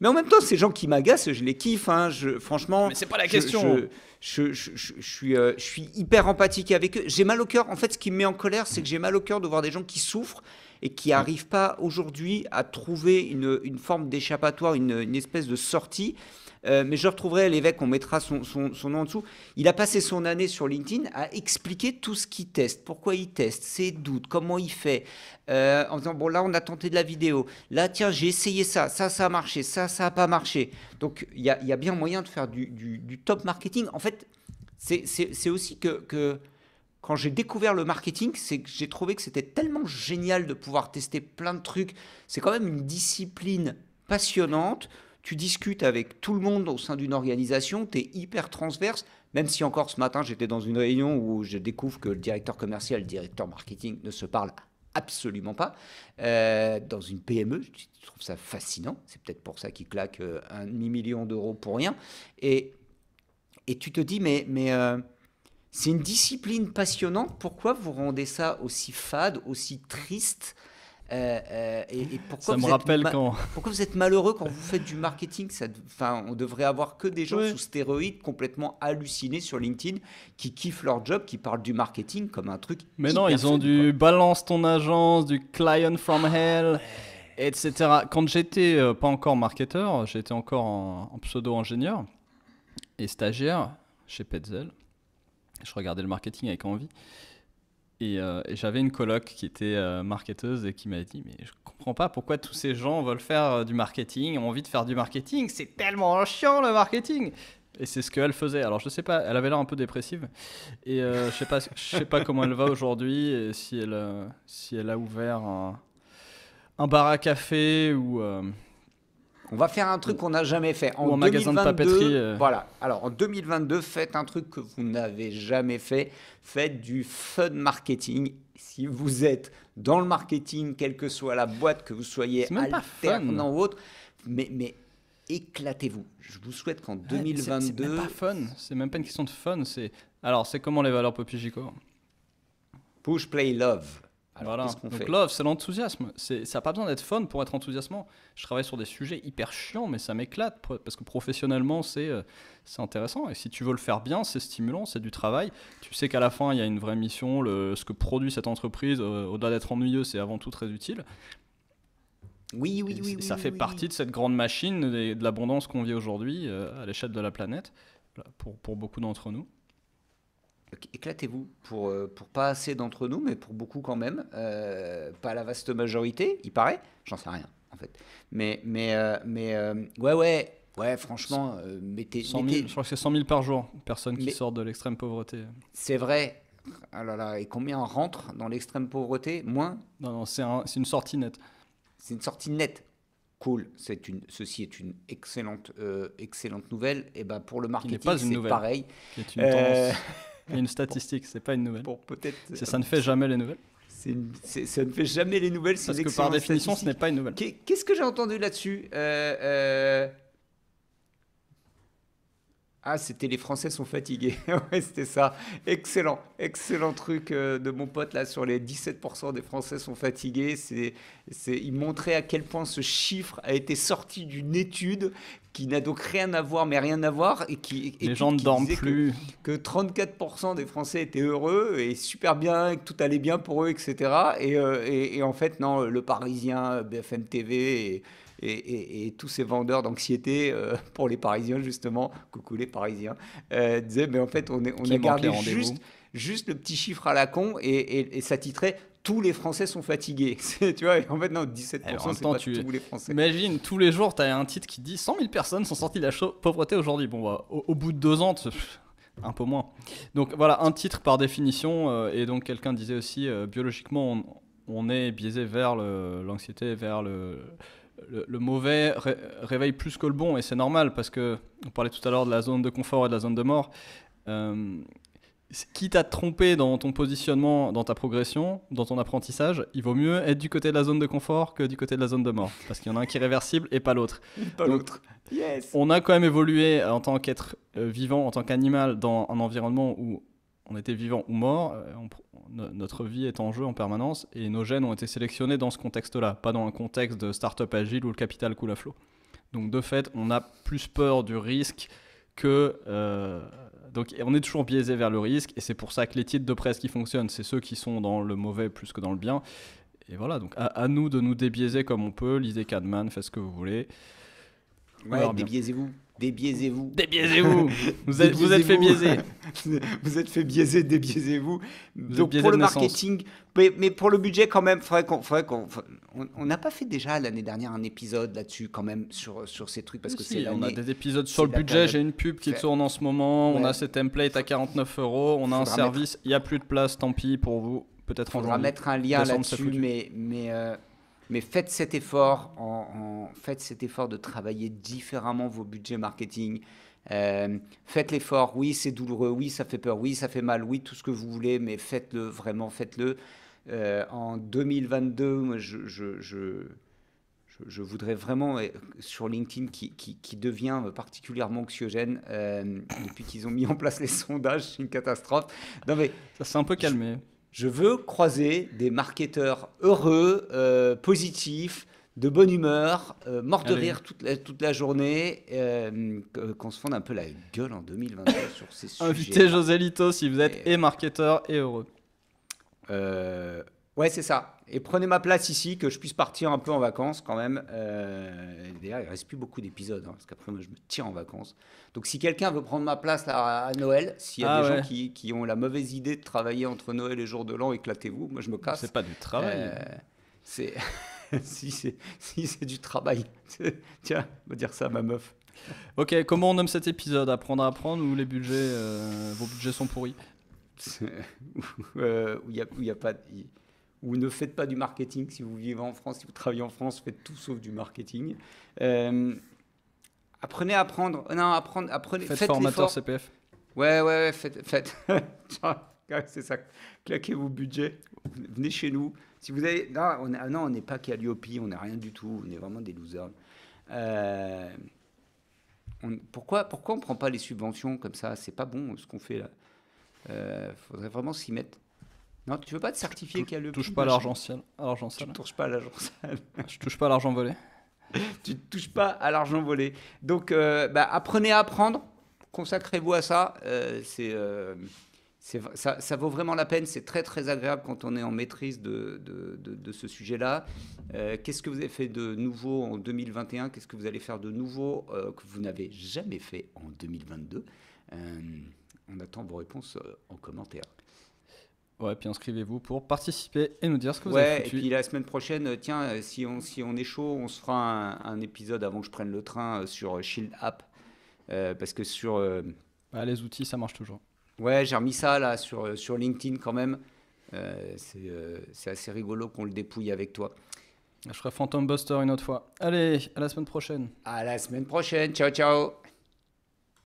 mais en même temps, ces gens qui m'agacent, je les kiffe. Hein. franchement. Mais c'est pas la question. Je, suis, je suis hyper empathique avec eux. J'ai mal au cœur. En fait, ce qui me met en colère, c'est que j'ai mal au cœur de voir des gens qui souffrent et qui n'arrivent mm. pas aujourd'hui à trouver une, forme d'échappatoire, une, espèce de sortie. Euh, mais je retrouverai l'évêque, on mettra son, son, nom en dessous. Il a passé son année sur LinkedIn à expliquer tout ce qu'il teste, pourquoi il teste, ses doutes, comment il fait, euh, en disant, bon là on a tenté de la vidéo, là tiens j'ai essayé ça, ça ça a marché, ça ça n'a pas marché. Donc il y, a, bien moyen de faire du, top marketing. En fait, c'est aussi que quand j'ai découvert le marketing, c'est que j'ai trouvé que c'était tellement génial de pouvoir tester plein de trucs. C'est quand même une discipline passionnante. Tu discutes avec tout le monde au sein d'une organisation, tu es hyper transverse, même si encore ce matin j'étais dans une réunion où je découvre que le directeur commercial le directeur marketing ne se parlent absolument pas. Euh, dans une PME, je trouve ça fascinant, c'est peut-être pour ça qu'il claque euh, un demi-million d'euros pour rien. Et, et tu te dis, mais... mais euh, c'est une discipline passionnante. Pourquoi vous rendez ça aussi fade, aussi triste euh, euh, et, pourquoi ça me rappelle quand. Pourquoi vous êtes malheureux quand vous faites du marketing enfin, On devrait avoir que des gens sous stéroïdes complètement hallucinés sur LinkedIn qui kiffent leur job, qui parlent du marketing comme un truc. Mais non, ils ont du balance ton agence, du client from hell, ah etc. Quand j'étais euh, pas encore marketeur, j'étais encore en, pseudo-ingénieur et stagiaire chez Petzel je regardais le marketing avec envie. Et, euh, j'avais une coloc qui était euh, marketeuse et qui m'a dit Mais je comprends pas pourquoi tous ces gens veulent faire euh, du marketing, ont envie de faire du marketing, c'est tellement chiant le marketing Et c'est ce qu'elle faisait. Alors je sais pas, elle avait l'air un peu dépressive. Et je sais pas, je sais pas comment elle va aujourd'hui, et si elle, si elle a ouvert un, un bar à café ou on va faire un truc qu'on n'a jamais fait. En, 2022, magasin de papeterie. Euh. Voilà. Alors en 2022, faites un truc que vous n'avez jamais fait. Faites du fun marketing. Si vous êtes dans le marketing, quelle que soit la boîte, que vous soyez alternant ou autre, mais, mais éclatez-vous. Je vous souhaite qu'en 2022. C'est pas fun. C'est même pas une question de fun. C'est alors c'est comment les valeurs pop Push, play, love voilà. qu'on love, c'est l'enthousiasme. ça n'a pas besoin d'être fun pour être enthousiasmant. Je travaille sur des sujets hyper chiants, mais ça m'éclate parce que professionnellement, c'est, euh, c'est intéressant. Et si tu veux le faire bien, c'est stimulant, c'est du travail. Tu sais qu'à la fin, il y a une vraie mission. ce que produit cette entreprise, euh, au-delà d'être ennuyeux, c'est avant tout très utile. Oui, oui, oui. ça fait partie de cette grande machine de l'abondance qu'on vit aujourd'hui euh, à l'échelle de la planète pour, pour beaucoup d'entre nous éclatez-vous pour, euh, pour pas assez d'entre nous, mais pour beaucoup quand même. Euh, pas la vaste majorité, il paraît. J'en sais rien, en fait. Mais, mais, euh, mais ouais, ouais, ouais, franchement, mettez, 100 000, Je crois que c'est 100 000 par jour, personne qui sort de l'extrême pauvreté. C'est vrai. Ah là là, et combien rentre dans l'extrême pauvreté Moins Non, non, c'est une sortie nette. C'est une sortie nette cool, c'est une, ceci est une excellente, excellente nouvelle. Et eh ben pour le marketing, c'est pareil. C'est une tendance. <laughs> une statistique, c'est pas une nouvelle. Bon, peut-être. Euh, ça ne fait jamais les nouvelles. ça ne fait jamais les nouvelles. Parce que par définition, ce n'est pas une nouvelle. Qu'est-ce que j'ai entendu là-dessus euh, euh, ah, c'était les Français sont fatigués. <laughs> ouais, c'était ça. Excellent, excellent truc euh, de mon pote là sur les 17% des Français sont fatigués. C'est, c'est, il montrait à quel point ce chiffre a été sorti d'une étude qui n'a donc rien à voir, mais rien à voir, et qui. Et les gens ne dorment plus. Que, 34% des Français étaient heureux et super bien, que tout allait bien pour eux, etc. Euh, et, et en fait, non, le Parisien, BFM TV et et, tous ces vendeurs d'anxiété euh, <laughs> pour les Parisiens, justement, coucou les Parisiens, euh, disaient, mais en fait, on, est, on a gardé juste, juste le petit chiffre à la con et, et ça titrait tous les Français sont fatigués. <laughs> tu vois, en fait, non, 17%, c'est pas tu... tous les Français. Imagine, tous les jours, tu as un titre qui dit 100 000 personnes sont sorties de la pauvreté aujourd'hui. Bon, bah, au, bout de deux ans, un peu moins. Donc voilà, un titre par définition. Euh, et donc, quelqu'un disait aussi, biologiquement, on, on, est biaisé vers l'anxiété, vers le le, mauvais réveille plus que le bon, et c'est normal, parce que on parlait tout à l'heure de la zone de confort et de la zone de mort. Euh, quitte à te tromper dans ton positionnement, dans ta progression, dans ton apprentissage, il vaut mieux être du côté de la zone de confort que du côté de la zone de mort. Parce qu'il y en a un qui est réversible et pas l'autre. <laughs> l'autre. On a quand même évolué en tant qu'être euh, vivant, en tant qu'animal, dans un environnement où on était vivant ou mort. Euh, notre vie est en jeu en permanence et nos gènes ont été sélectionnés dans ce contexte-là, pas dans un contexte de start-up agile où le capital coule à flot. Donc de fait, on a plus peur du risque que... Euh, donc on est toujours biaisé vers le risque et c'est pour ça que les titres de presse qui fonctionnent, c'est ceux qui sont dans le mauvais plus que dans le bien. Et voilà, donc à, à nous de nous débiaiser comme on peut, lisez Cadman, faites ce que vous voulez. Ouais, débiaisez-vous débiaisez-vous. Débiaisez-vous. <laughs> vous, êtes, vous fait biaiser. <laughs> vous êtes fait biaiser, débiaisez-vous. Donc pour le marketing, mais, pour le budget quand même, faudrait qu'on, on n'a pas fait déjà l'année dernière un épisode là-dessus quand même sur, sur ces trucs parce que c'est on a des épisodes sur le budget. J'ai une pub qui tourne en ce moment. On a ces templates à 49 euros. On a un service. Il y n'y a plus de place. Tant pis pour vous. Peut-être en On va mettre un lien là-dessus, mais mais euh, mais faites cet effort, en, faites cet effort de travailler différemment vos budgets marketing. Euh, faites l'effort, oui c'est douloureux, oui ça fait peur, oui ça fait mal, oui tout ce que vous voulez, mais faites-le, vraiment faites-le. Euh, en 2022, je, je, je, je, voudrais vraiment, euh, sur LinkedIn, qui, qui, qui devient particulièrement anxiogène, euh, depuis qu'ils ont mis en place les sondages, c'est une catastrophe. Non, mais, ça s'est un peu calmé. Je veux croiser des marketeurs heureux, euh, positifs, de bonne humeur, euh, de rire toute la, toute la journée, euh, qu'on se fonde un peu la gueule en 2023 sur ces sujets. <laughs> Invitez José Lito si vous êtes et, marketeur et heureux. Euh, ouais, c'est ça et prenez ma place ici, que je puisse partir un peu en vacances quand même. Euh, d'ailleurs, il ne reste plus beaucoup d'épisodes, hein, parce qu'après, moi, je me tire en vacances. Donc, si quelqu'un veut prendre ma place à Noël, s'il y a ah des gens qui, ont la mauvaise idée de travailler entre Noël et Jour de l'An, éclatez-vous. Moi, je me casse. C'est pas du travail. Euh, <laughs> c'est. si c'est du travail. <laughs> Tiens, on va dire ça à ma meuf. Ok, comment on nomme cet épisode Apprendre à apprendre ou les budgets, euh, vos budgets sont pourris <laughs> Où il n'y a, a, pas ou ne faites pas du marketing. Si vous vivez en France, si vous travaillez en France, faites tout sauf du marketing. Euh, apprenez à apprendre. Euh, non, apprendre, apprenez. Faites, faites formateur CPF. Ouais, ouais, faites. <laughs> C'est ça. Claquez vos budgets. Venez chez nous. Si vous avez. Non, on ah n'est pas Calliope, on n'est rien du tout. On est vraiment des losers. Euh, pourquoi, pourquoi on ne prend pas les subventions comme ça C'est pas bon ce qu'on fait là. Il faudrait vraiment s'y mettre. Non, tu veux pas te certifier qu'il y a le. Touche pas l'argent sale. Tu ne touches pas à l'argent sale. Ah, je touche pas à l'argent volé. <laughs> tu ne touches pas à l'argent volé. Donc, euh, bah, apprenez à apprendre. Consacrez-vous à ça. Euh, c'est, euh, c'est, ça, ça, vaut vraiment la peine. C'est très, très agréable quand on est en maîtrise de, de, de, de ce sujet-là. qu'est-ce que vous avez fait de nouveau en 2021 Qu'est-ce que vous allez faire de nouveau que vous n'avez jamais fait en 2022 On attend vos réponses en commentaire. Ouais, puis inscrivez-vous pour participer et nous dire ce que vous avez Ouais, et puis la semaine prochaine, euh, tiens, euh, si on, si on est chaud, on se fera un, épisode avant que je prenne le train euh, sur Shield App. parce que sur. Bah, les outils, ça marche toujours. Ouais, j'ai remis ça là sur, sur LinkedIn quand même. c'est assez rigolo qu'on le dépouille avec toi. Je ferai Phantom Buster une autre fois. Allez, à la semaine prochaine. À la semaine prochaine. Ciao, ciao.